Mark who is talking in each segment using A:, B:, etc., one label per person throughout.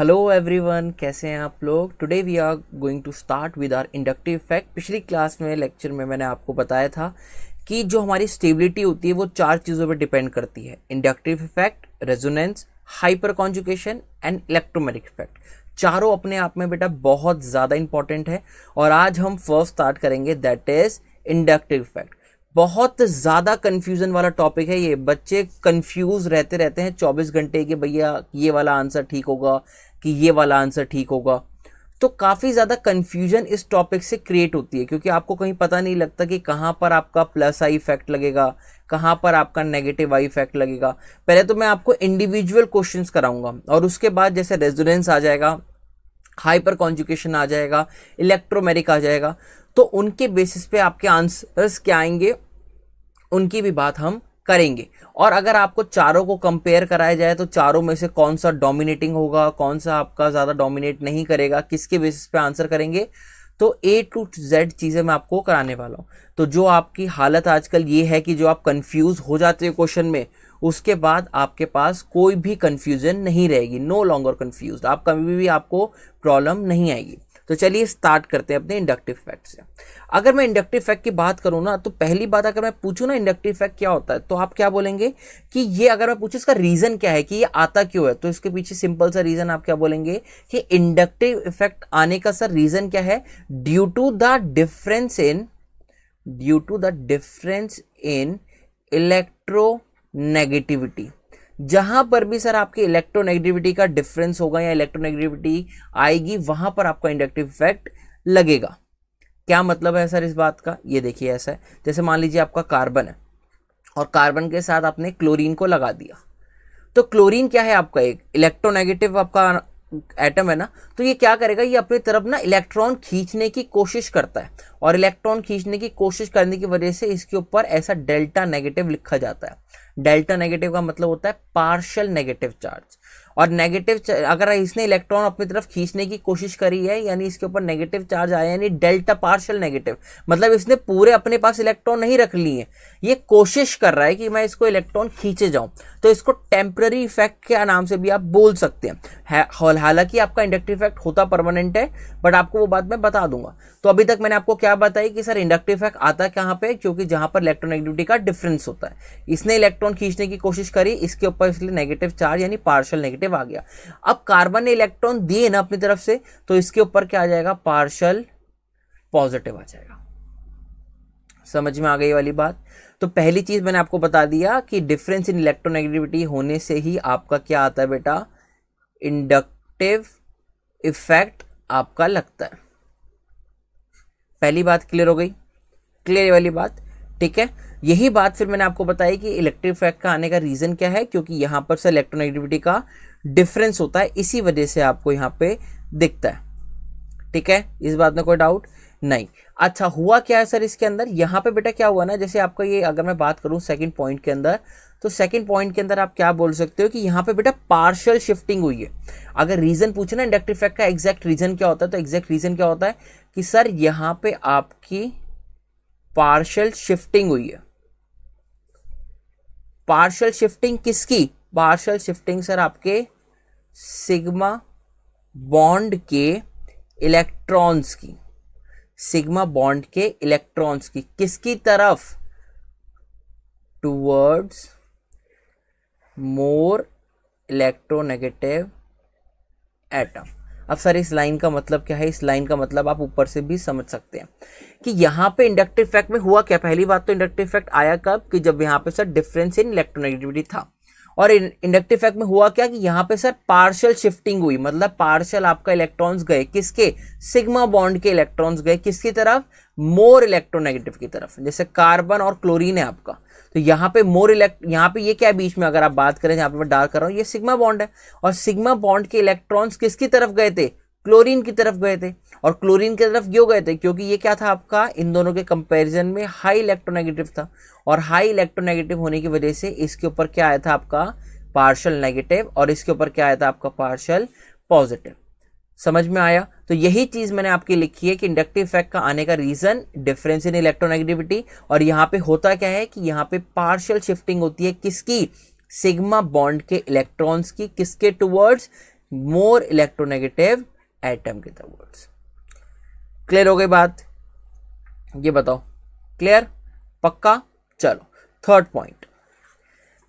A: Hello everyone कैसे हैं आप लोग today we are going to start with our inductive effect पिछली क्लास में लेक्चर में मैंने आपको बताया था कि जो हमारी स्टेबिलिटी होती है वो चार चीज़ों पर डिपेंड करती है inductive effect resonance hyperconjugation and electromeric effect चारों अपने आप में बेटा बहुत ज़्यादा इंपॉर्टेंट है और आज हम फर्स्ट स्टार्ट करेंगे दैट इज़ इंडक्टिव इफेक्ट बहुत ज़्यादा कन्फ्यूज़न वाला टॉपिक है ये बच्चे कन्फ्यूज़ रहते रहते हैं चौबीस घंटे के भैया ये वाला आंसर ठीक होगा कि ये वाला आंसर ठीक होगा तो काफ़ी ज़्यादा कन्फ्यूजन इस टॉपिक से क्रिएट होती है क्योंकि आपको कहीं पता नहीं लगता कि कहाँ पर आपका प्लस आई इफेक्ट लगेगा कहाँ पर आपका नेगेटिव आई इफेक्ट लगेगा पहले तो मैं आपको इंडिविजुअल क्वेश्चंस कराऊंगा और उसके बाद जैसे रेजोनेंस आ जाएगा हाइपर कॉन्जुकेशन आ जाएगा इलेक्ट्रोमेरिक आ जाएगा तो उनके बेसिस पे आपके आंसर्स क्या आएंगे उनकी भी बात हम करेंगे और अगर आपको चारों को कंपेयर कराया जाए तो चारों में से कौन सा डोमिनेटिंग होगा कौन सा आपका ज़्यादा डोमिनेट नहीं करेगा किसके बेसिस पे आंसर करेंगे तो ए टू जेड चीज़ें मैं आपको कराने वाला हूँ तो जो आपकी हालत आजकल ये है कि जो आप कंफ्यूज हो जाते हो क्वेश्चन में उसके बाद आपके पास कोई भी कन्फ्यूज़न नहीं रहेगी नो लॉन्गर कन्फ्यूज आप कभी भी आपको प्रॉब्लम नहीं आएगी तो चलिए स्टार्ट करते हैं अपने इंडक्टिव फैक्ट से अगर मैं इंडक्टिव फैक्ट की बात करूँ ना तो पहली बात अगर मैं पूछूँ ना इंडक्टिव फैक्ट क्या होता है तो आप क्या बोलेंगे कि ये अगर मैं पूछूँ इसका रीज़न क्या है कि ये आता क्यों है तो इसके पीछे सिंपल सा रीज़न आप क्या बोलेंगे कि इंडक्टिव इफेक्ट आने का सर रीज़न क्या है due to the difference in due to the difference in electronegativity जहां पर भी सर आपके इलेक्ट्रोनेगेटिविटी का डिफरेंस होगा या इलेक्ट्रोनेगेटिविटी आएगी वहां पर आपका इंडक्टिव इफेक्ट लगेगा क्या मतलब है सर इस बात का ये देखिए ऐसा है जैसे मान लीजिए आपका कार्बन है और कार्बन के साथ आपने क्लोरीन को लगा दिया तो क्लोरीन क्या है आपका एक इलेक्ट्रोनेगेटिव आपका एटम है ना तो ये क्या करेगा ये अपनी तरफ ना इलेक्ट्रॉन खींचने की कोशिश करता है और इलेक्ट्रॉन खींचने की कोशिश करने की वजह से इसके ऊपर ऐसा डेल्टा नेगेटिव लिखा जाता है डेल्टा नेगेटिव का मतलब होता है पार्शल नेगेटिव चार्ज और नेगेटिव अगर इसने इलेक्ट्रॉन अपनी तरफ खींचने की कोशिश करी है यानी इसके ऊपर नेगेटिव चार्ज आया यानी डेल्टा पार्शल नेगेटिव मतलब इसने पूरे अपने पास इलेक्ट्रॉन नहीं रख लिए ये कोशिश कर रहा है कि मैं इसको इलेक्ट्रॉन खींचे जाऊं तो इसको टेम्प्ररी इफेक्ट के नाम से भी आप बोल सकते हैं हालांकि आपका इंडक्टिव इफेक्ट होता परमानेंट है बट आपको वो बात मैं बता दूंगा तो अभी तक मैंने आपको क्या बताया कि सर इंडक्टिव इफेक्ट आता कहाँ पे क्योंकि जहां पर इलेक्ट्रोनेगेटिविटी का डिफरेंस होता है इसने इलेक्ट्रॉन खींचने की कोशिश करी इसके ऊपर इसलिए नेगेटिव चार्ज यानी पार्शल नेगेटिव नेगेटिव आ गया अब कार्बन ने इलेक्ट्रॉन दिए ना अपनी तरफ से तो इसके ऊपर क्या आ जाएगा पार्शल पॉजिटिव आ जाएगा समझ में आ गई वाली बात तो पहली चीज़ मैंने आपको बता दिया कि डिफरेंस इन इलेक्ट्रोनेगेटिविटी होने से ही आपका क्या आता है बेटा इंडक्टिव इफेक्ट आपका लगता है पहली बात क्लियर हो गई क्लियर वाली बात ठीक है यही बात फिर मैंने आपको बताई कि इलेक्ट्रिक इफेक्ट का आने का रीज़न क्या है क्योंकि यहाँ पर से इलेक्ट्रोनेगेटिविटी का डिफरेंस होता है इसी वजह से आपको यहाँ पे दिखता है ठीक है इस बात में कोई डाउट नहीं अच्छा हुआ क्या है सर इसके अंदर यहाँ पे बेटा क्या हुआ ना जैसे आपका ये अगर मैं बात करूँ सेकंड पॉइंट के अंदर तो सेकंड पॉइंट के अंदर आप क्या बोल सकते हो कि यहाँ पे बेटा पार्शियल शिफ्टिंग हुई है अगर रीज़न पूछे ना इंडक्टिव इफेक्ट का एग्जैक्ट रीज़न क्या होता है तो एग्जैक्ट रीज़न क्या होता है कि सर यहाँ पे आपकी पार्शल शिफ्टिंग हुई है पार्शल शिफ्टिंग किसकी पार्शल शिफ्टिंग सर आपके सिग्मा बॉन्ड के इलेक्ट्रॉन्स की सिग्मा बॉन्ड के इलेक्ट्रॉन्स की किसकी तरफ टूवर्ड्स मोर इलेक्ट्रोनेगेटिव एटम अब सर इस लाइन का मतलब क्या है इस लाइन का मतलब आप ऊपर से भी समझ सकते हैं कि यहाँ पे इंडक्टिव इफेक्ट में हुआ क्या पहली बात तो इंडक्टिव इफेक्ट आया कब कि जब यहाँ पे सर डिफरेंस इन इलेक्ट्रोनेगेटिविटी था और इंडक्टिव इफेक्ट में हुआ क्या कि यहाँ पे सर पार्शियल शिफ्टिंग हुई मतलब पार्शियल आपका इलेक्ट्रॉन्स गए किसके सिग्मा बॉन्ड के इलेक्ट्रॉन्स गए किसकी तरफ मोर इलेक्ट्रोनेगेटिव की तरफ जैसे कार्बन और क्लोरीन है आपका तो यहाँ पे मोर इलेक्ट यहाँ पे ये क्या है बीच में अगर आप बात करें यहाँ पे मैं डार्क कर रहा हूँ ये सिग्मा बॉन्ड है और सिग्मा बॉन्ड के इलेक्ट्रॉन्स किसकी तरफ गए थे क्लोरीन की तरफ गए थे और क्लोरीन की तरफ क्यों गए थे क्योंकि ये क्या था आपका इन दोनों के कंपैरिजन में हाई इलेक्ट्रोनेगेटिव था और हाई इलेक्ट्रोनेगेटिव होने की वजह से इसके ऊपर क्या आया था आपका पार्शल नेगेटिव और इसके ऊपर क्या आया था आपका पार्शल पॉजिटिव समझ में आया तो यही चीज़ मैंने आपकी लिखी है कि इंडक्टिव इफेक्ट का आने का रीज़न डिफरेंस इन इलेक्ट्रोनेगेटिविटी और यहाँ पे होता क्या है कि यहाँ पे पार्शियल शिफ्टिंग होती है किसकी सिग्मा बॉन्ड के इलेक्ट्रॉन्स की किसके टुवर्ड्स मोर इलेक्ट्रोनेगेटिव एटम के द वर्ड्स क्लियर हो गई बात ये बताओ क्लियर पक्का चलो थर्ड पॉइंट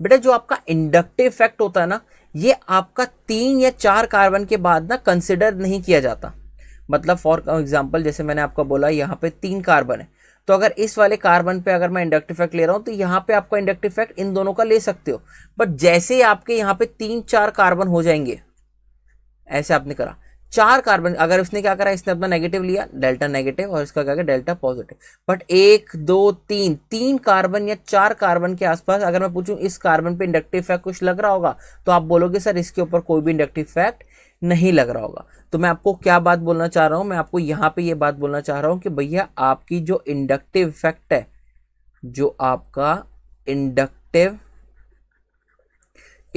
A: बेटा जो आपका इंडक्टिव इफेक्ट होता है ना ये आपका तीन या चार कार्बन के बाद ना कंसिडर नहीं किया जाता मतलब फॉर एग्जाम्पल जैसे मैंने आपको बोला यहाँ पे तीन कार्बन है तो अगर इस वाले कार्बन पे अगर मैं इंडक्टिव इफेक्ट ले रहा हूँ तो यहाँ पे आपका इंडक्टिव इफेक्ट इन दोनों का ले सकते हो बट जैसे ही आपके यहाँ पे तीन चार कार्बन हो जाएंगे ऐसे आपने करा चार कार्बन अगर उसने क्या करा इसने अपना नेगेटिव लिया डेल्टा नेगेटिव और इसका क्या डेल्टा पॉजिटिव बट एक दो तीन तीन कार्बन या चार कार्बन के आसपास अगर मैं पूछूं इस कार्बन पे इंडक्टिव इफेक्ट कुछ लग रहा होगा तो आप बोलोगे सर इसके ऊपर कोई भी इंडक्टिव इफेक्ट नहीं लग रहा होगा तो मैं आपको क्या बात बोलना चाह रहा हूँ मैं आपको यहाँ पे ये बात बोलना चाह रहा हूँ कि भैया आपकी जो इंडक्टिव इफेक्ट है जो आपका इंडक्टिव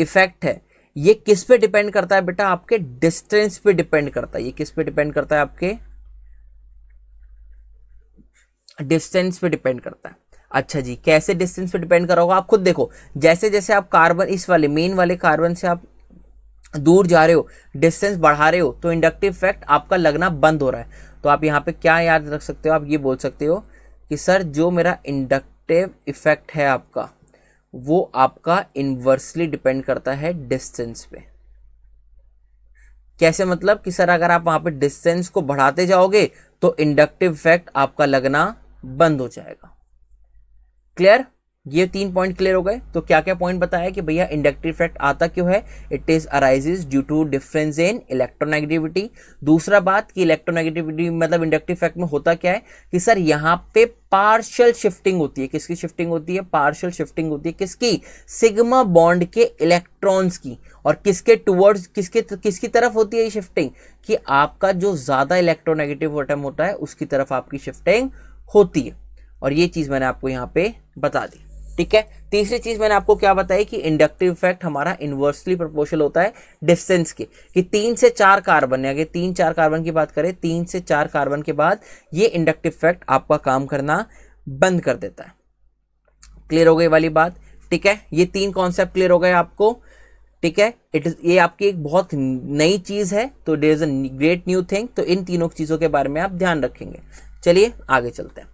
A: इफेक्ट है ये किस पे डिपेंड करता है बेटा आपके डिस्टेंस पे डिपेंड करता है ये किस पे डिपेंड करता है आपके डिस्टेंस पे डिपेंड करता है अच्छा जी कैसे डिस्टेंस पे डिपेंड कर होगा आप खुद देखो जैसे जैसे आप कार्बन इस वाले मेन वाले कार्बन से आप दूर जा रहे हो डिस्टेंस बढ़ा रहे हो तो इंडक्टिव इफेक्ट आपका लगना बंद हो रहा है तो आप यहाँ पे क्या याद रख सकते हो आप ये बोल सकते हो कि सर जो मेरा इंडक्टिव इफेक्ट है आपका वो आपका इन्वर्सली डिपेंड करता है डिस्टेंस पे कैसे मतलब कि सर अगर आप वहां पे डिस्टेंस को बढ़ाते जाओगे तो इंडक्टिव इफेक्ट आपका लगना बंद हो जाएगा क्लियर ये तीन पॉइंट क्लियर हो गए तो क्या क्या पॉइंट बताया कि भैया इंडक्टिव इफेक्ट आता क्यों है it is arises due to difference in electronegativity दूसरा बात कि इलेक्ट्रोनेगेटिविटी मतलब इंडक्टिव इफेक्ट में होता क्या है कि सर यहाँ पे पार्शियल शिफ्टिंग होती है किसकी शिफ्टिंग होती है पार्शियल शिफ्टिंग होती है किसकी सिग्मा बॉन्ड के इलेक्ट्रॉन्स की और किसके टुवर्ड्स किसके किसकी तरफ होती है ये शिफ्टिंग कि आपका जो ज़्यादा इलेक्ट्रोनेगेटिव आइटम होता है उसकी तरफ आपकी शिफ्टिंग होती है और ये चीज़ मैंने आपको यहाँ पे बता दी ठीक है तीसरी चीज मैंने आपको क्या बताया कि इंडक्टिव इफेक्ट हमारा इन्वर्सली प्रोपोर्शनल होता है डिस्टेंस के कि तीन से चार कार्बन या कि तीन चार कार्बन की बात करें तीन से चार कार्बन के बाद ये इंडक्टिव इफेक्ट आपका काम करना बंद कर देता है क्लियर हो गई वाली बात ठीक है ये तीन कॉन्सेप्ट क्लियर हो गए आपको ठीक है इट इज़ ये आपकी एक बहुत नई चीज़ है तो there is a great new thing तो इन तीनों चीज़ों के बारे में आप ध्यान रखेंगे चलिए आगे चलते हैं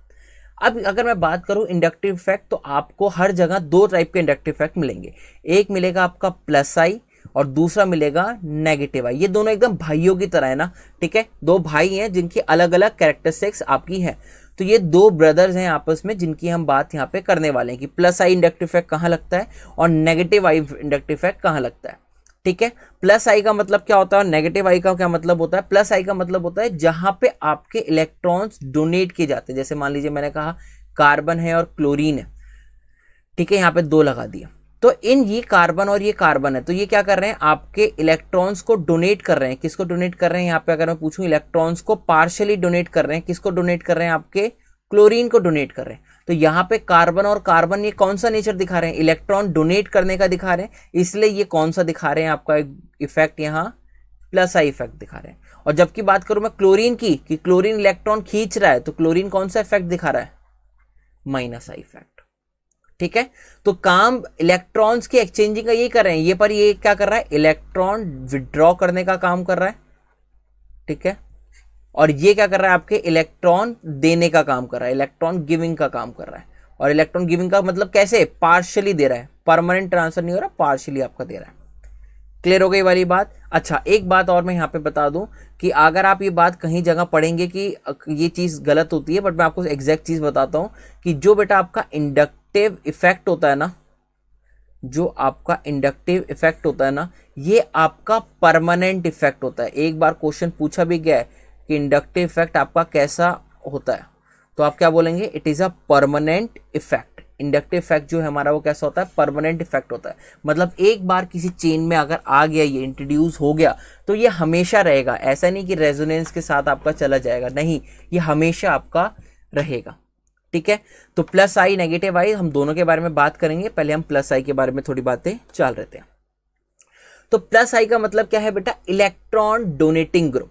A: अब अगर मैं बात करूँ इंडक्टिव इफेक्ट तो आपको हर जगह दो टाइप के इंडक्टिव इफेक्ट मिलेंगे एक मिलेगा आपका प्लस आई और दूसरा मिलेगा नेगेटिव आई ये दोनों एकदम भाइयों की तरह है ना ठीक है दो भाई हैं जिनकी अलग अलग कैरेक्टरिस्टिक्स आपकी है तो ये दो ब्रदर्स हैं आपस में जिनकी हम बात यहाँ पे करने वाले हैं कि प्लस आई इंडक्टिव इफेक्ट कहाँ लगता है और नेगेटिव आई इंडक्टिव इफेक्ट कहाँ लगता है ठीक है प्लस आई का मतलब क्या होता है नेगेटिव आई का क्या मतलब होता है प्लस आई का मतलब होता है जहां पे आपके इलेक्ट्रॉन्स डोनेट किए जाते हैं जैसे मान लीजिए मैंने कहा कार्बन है और क्लोरीन है ठीक है यहाँ पे दो लगा दिया तो इन ये कार्बन और ये कार्बन है तो ये क्या कर रहे हैं आपके इलेक्ट्रॉन्स को डोनेट कर रहे हैं किसको डोनेट कर रहे हैं यहाँ पे अगर मैं पूछूं इलेक्ट्रॉन्स को पार्शियली डोनेट कर रहे हैं किसको डोनेट कर रहे हैं आपके क्लोरीन को डोनेट कर रहे हैं तो यहाँ पे कार्बन और कार्बन ये कौन सा नेचर दिखा रहे हैं इलेक्ट्रॉन डोनेट करने का दिखा रहे हैं इसलिए ये कौन सा दिखा रहे हैं आपका इफेक्ट यहाँ प्लस आई इफेक्ट दिखा रहे हैं और जबकि बात करूँ मैं क्लोरीन की कि क्लोरीन इलेक्ट्रॉन खींच रहा है तो क्लोरीन कौन सा इफेक्ट दिखा रहा है माइनस आई इफेक्ट ठीक है तो काम इलेक्ट्रॉन्स की एक्सचेंजिंग का यही कर रहे हैं ये पर ये क्या कर रहा है इलेक्ट्रॉन विड्रॉ करने का काम कर रहा है ठीक है और ये क्या कर रहा है आपके इलेक्ट्रॉन देने का काम कर रहा है इलेक्ट्रॉन गिविंग का काम कर रहा है और इलेक्ट्रॉन गिविंग का मतलब कैसे पार्शली दे रहा है परमानेंट ट्रांसफर नहीं हो रहा पार्शली आपका दे रहा है क्लियर हो गई वाली बात अच्छा एक बात और मैं यहाँ पे बता दूं कि अगर आप ये बात कहीं जगह पढ़ेंगे कि ये चीज़ गलत होती है बट मैं आपको एग्जैक्ट चीज़ बताता हूँ कि जो बेटा आपका इंडक्टिव इफेक्ट होता है ना जो आपका इंडक्टिव इफेक्ट होता है ना ये आपका परमानेंट इफेक्ट होता है एक बार क्वेश्चन पूछा भी गया है कि इंडक्टिव इफेक्ट आपका कैसा होता है तो आप क्या बोलेंगे it is a permanent effect inductive effect जो है हमारा वो कैसा होता है परमानेंट इफेक्ट होता है मतलब एक बार किसी चेन में अगर आ गया ये इंट्रोड्यूस हो गया तो ये हमेशा रहेगा ऐसा नहीं कि रेजोनेंस के साथ आपका चला जाएगा नहीं ये हमेशा आपका रहेगा ठीक है तो प्लस आई नेगेटिव आई हम दोनों के बारे में बात करेंगे पहले हम प्लस आई के बारे में थोड़ी बातें चल रहे थे तो प्लस आई का मतलब क्या है बेटा इलेक्ट्रॉन डोनेटिंग ग्रुप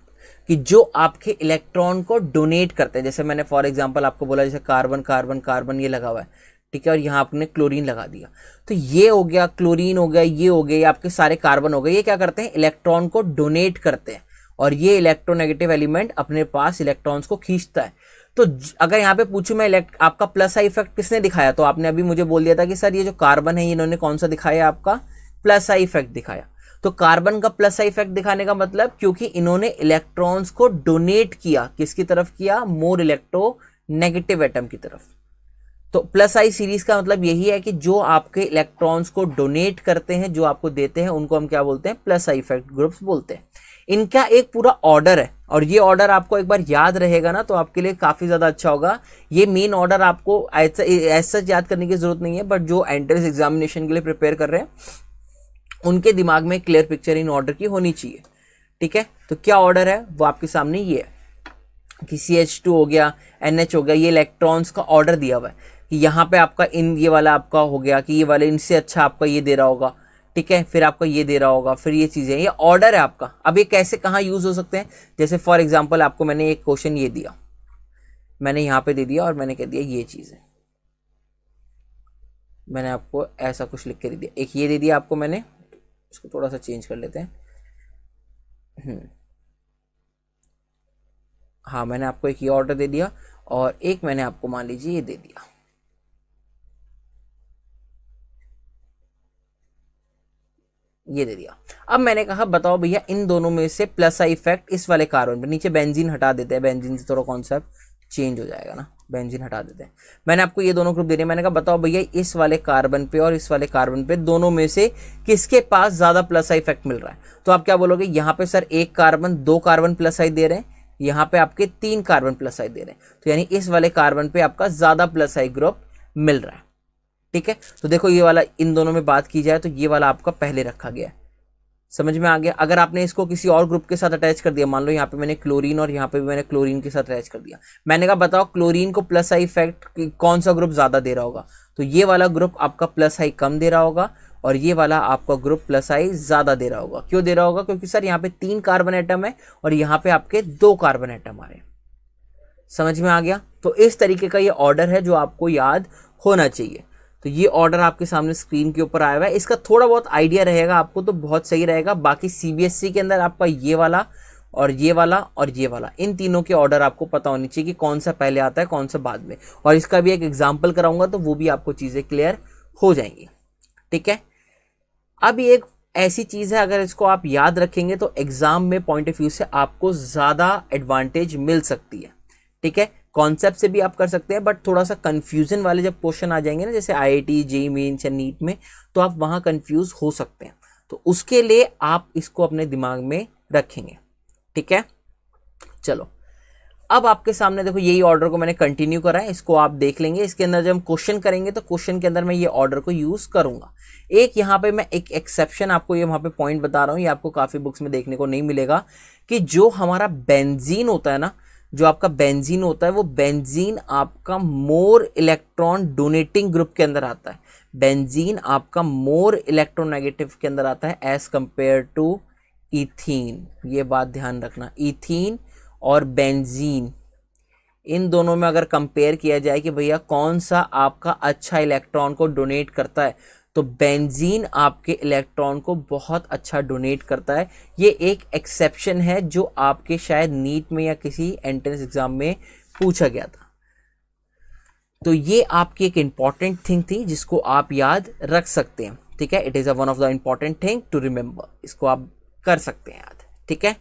A: कि जो आपके इलेक्ट्रॉन को डोनेट करते हैं जैसे मैंने फॉर एग्जाम्पल आपको बोला जैसे कार्बन कार्बन कार्बन ये लगा हुआ है ठीक है और यहाँ आपने क्लोरीन लगा दिया तो ये हो गया क्लोरीन हो गया ये हो गया ये आपके सारे कार्बन हो गए ये क्या करते हैं इलेक्ट्रॉन को डोनेट करते हैं और ये इलेक्ट्रोनेगेटिव एलिमेंट अपने पास इलेक्ट्रॉन्स को खींचता है तो अगर यहाँ पे पूछू मैं इलेक्ट आपका प्लस आई इफेक्ट किसने दिखाया तो आपने अभी मुझे बोल दिया था कि सर ये जो कार्बन है इन्होंने कौन सा दिखाया आपका प्लस आई इफेक्ट दिखाया तो कार्बन का प्लस इफेक्ट दिखाने का मतलब क्योंकि इन्होंने इलेक्ट्रॉन्स को डोनेट किया किसकी तरफ किया मोर इलेक्ट्रो नेगेटिव एटम की तरफ तो प्लस आई सीरीज का मतलब यही है कि जो आपके इलेक्ट्रॉन्स को डोनेट करते हैं जो आपको देते हैं उनको हम क्या बोलते हैं प्लस आई इफेक्ट ग्रुप्स बोलते हैं इनका एक पूरा ऑर्डर है और ये ऑर्डर आपको एक बार याद रहेगा ना तो आपके लिए काफ़ी ज़्यादा अच्छा होगा ये मेन ऑर्डर आपको ऐसा ऐसा याद करने की ज़रूरत नहीं है बट जो एंट्रेंस एग्जामिनेशन के लिए प्रिपेयर कर रहे हैं उनके दिमाग में क्लियर पिक्चर इन ऑर्डर की होनी चाहिए ठीक है तो क्या ऑर्डर है वो आपके सामने ये है कि सी एच टू हो गया एन एच हो गया ये इलेक्ट्रॉन्स का ऑर्डर दिया हुआ है कि यहाँ पे आपका इन ये वाला आपका हो गया कि ये वाले इनसे अच्छा आपका ये दे रहा होगा ठीक है फिर आपका ये दे रहा होगा फिर ये चीज़ें ये ऑर्डर है आपका अब ये कैसे कहाँ यूज़ हो सकते हैं जैसे फॉर एग्जाम्पल आपको मैंने एक क्वेश्चन ये दिया मैंने यहाँ पे दे दिया और मैंने कह दिया ये चीज़ है मैंने आपको ऐसा कुछ लिख के दे दिया एक ये दे दिया आपको मैंने इसको थोड़ा सा चेंज कर लेते हैं हम्म। हाँ मैंने आपको एक ये ऑर्डर दे दिया और एक मैंने आपको मान लीजिए ये दे दिया ये दे दिया अब मैंने कहा बताओ भैया इन दोनों में से प्लस आई इफेक्ट इस वाले कार्बन पर नीचे बेंजीन हटा देते हैं बेंजीन से थोड़ा कॉन्सेप्ट चेंज हो जाएगा ना बेंजीन हटा देते हैं मैंने आपको ये दोनों ग्रुप दे रहे मैंने कहा बताओ भैया इस वाले कार्बन पे और इस वाले कार्बन पे दोनों में से किसके पास ज़्यादा प्लस आई इफेक्ट मिल रहा है तो आप क्या बोलोगे यहाँ पे सर एक कार्बन दो कार्बन प्लस आई दे रहे हैं यहाँ पे आपके तीन कार्बन प्लस आई दे रहे हैं तो यानी इस वाले कार्बन पे आपका ज़्यादा प्लस आई ग्रुप मिल रहा है ठीक है तो देखो ये वाला इन दोनों में बात की जाए तो ये वाला आपका पहले रखा गया है समझ में आ गया अगर आपने इसको किसी और ग्रुप के साथ अटैच कर दिया मान लो यहाँ पे मैंने क्लोरीन और यहाँ पे भी मैंने क्लोरीन के साथ अटैच कर दिया मैंने कहा बताओ क्लोरीन को प्लस आई इफेक्ट कौन सा ग्रुप ज़्यादा दे रहा होगा तो ये वाला ग्रुप आपका प्लस आई कम दे रहा होगा और ये वाला आपका ग्रुप प्लस आई ज़्यादा दे रहा होगा क्यों दे रहा होगा क्योंकि सर यहाँ पे तीन कार्बन एटम है और यहाँ पे आपके दो कार्बन एटम आ रहे हैं समझ में आ गया तो इस तरीके का ये ऑर्डर है जो आपको याद होना चाहिए तो ये ऑर्डर आपके सामने स्क्रीन के ऊपर आया हुआ है इसका थोड़ा बहुत आइडिया रहेगा आपको तो बहुत सही रहेगा बाकी सीबीएसई e के अंदर आपका ये वाला और ये वाला और ये वाला इन तीनों के ऑर्डर आपको पता होनी चाहिए कि कौन सा पहले आता है कौन सा बाद में और इसका भी एक एग्जाम्पल कराऊंगा तो वो भी आपको चीज़ें क्लियर हो जाएंगी ठीक है अब एक ऐसी चीज़ है अगर इसको आप याद रखेंगे तो एग्ज़ाम में पॉइंट ऑफ व्यू से आपको ज़्यादा एडवांटेज मिल सकती है ठीक है कॉन्सेप्ट से भी आप कर सकते हैं बट थोड़ा सा कन्फ्यूजन वाले जब क्वेश्चन आ जाएंगे ना जैसे I I T JEE means या नीट में तो आप वहाँ कन्फ्यूज हो सकते हैं तो उसके लिए आप इसको अपने दिमाग में रखेंगे ठीक है चलो अब आपके सामने देखो यही ऑर्डर को मैंने कंटिन्यू करा है इसको आप देख लेंगे इसके अंदर जब हम क्वेश्चन करेंगे तो क्वेश्चन के अंदर मैं ये ऑर्डर को यूज़ करूंगा एक यहाँ पे मैं एक एक्सेप्शन आपको ये वहाँ पे पॉइंट बता रहा हूँ ये आपको काफ़ी बुक्स में देखने को नहीं मिलेगा कि जो हमारा बेंजीन होता है ना जो आपका बेंजीन होता है वो बेंजीन आपका मोर इलेक्ट्रॉन डोनेटिंग ग्रुप के अंदर आता है बेंजीन आपका मोर इलेक्ट्रोनेगेटिव के अंदर आता है एज कंपेयर टू इथीन ये बात ध्यान रखना इथीन और बेंजीन इन दोनों में अगर कंपेयर किया जाए कि भैया कौन सा आपका अच्छा इलेक्ट्रॉन को डोनेट करता है तो बेंजीन आपके इलेक्ट्रॉन को बहुत अच्छा डोनेट करता है ये एक एक्सेप्शन है जो आपके शायद नीट में या किसी एंट्रेंस एग्ज़ाम में पूछा गया था तो ये आपकी एक इंपॉर्टेंट थिंग थी जिसको आप याद रख सकते हैं ठीक है it is a one of the important thing to remember इसको आप कर सकते हैं याद ठीक है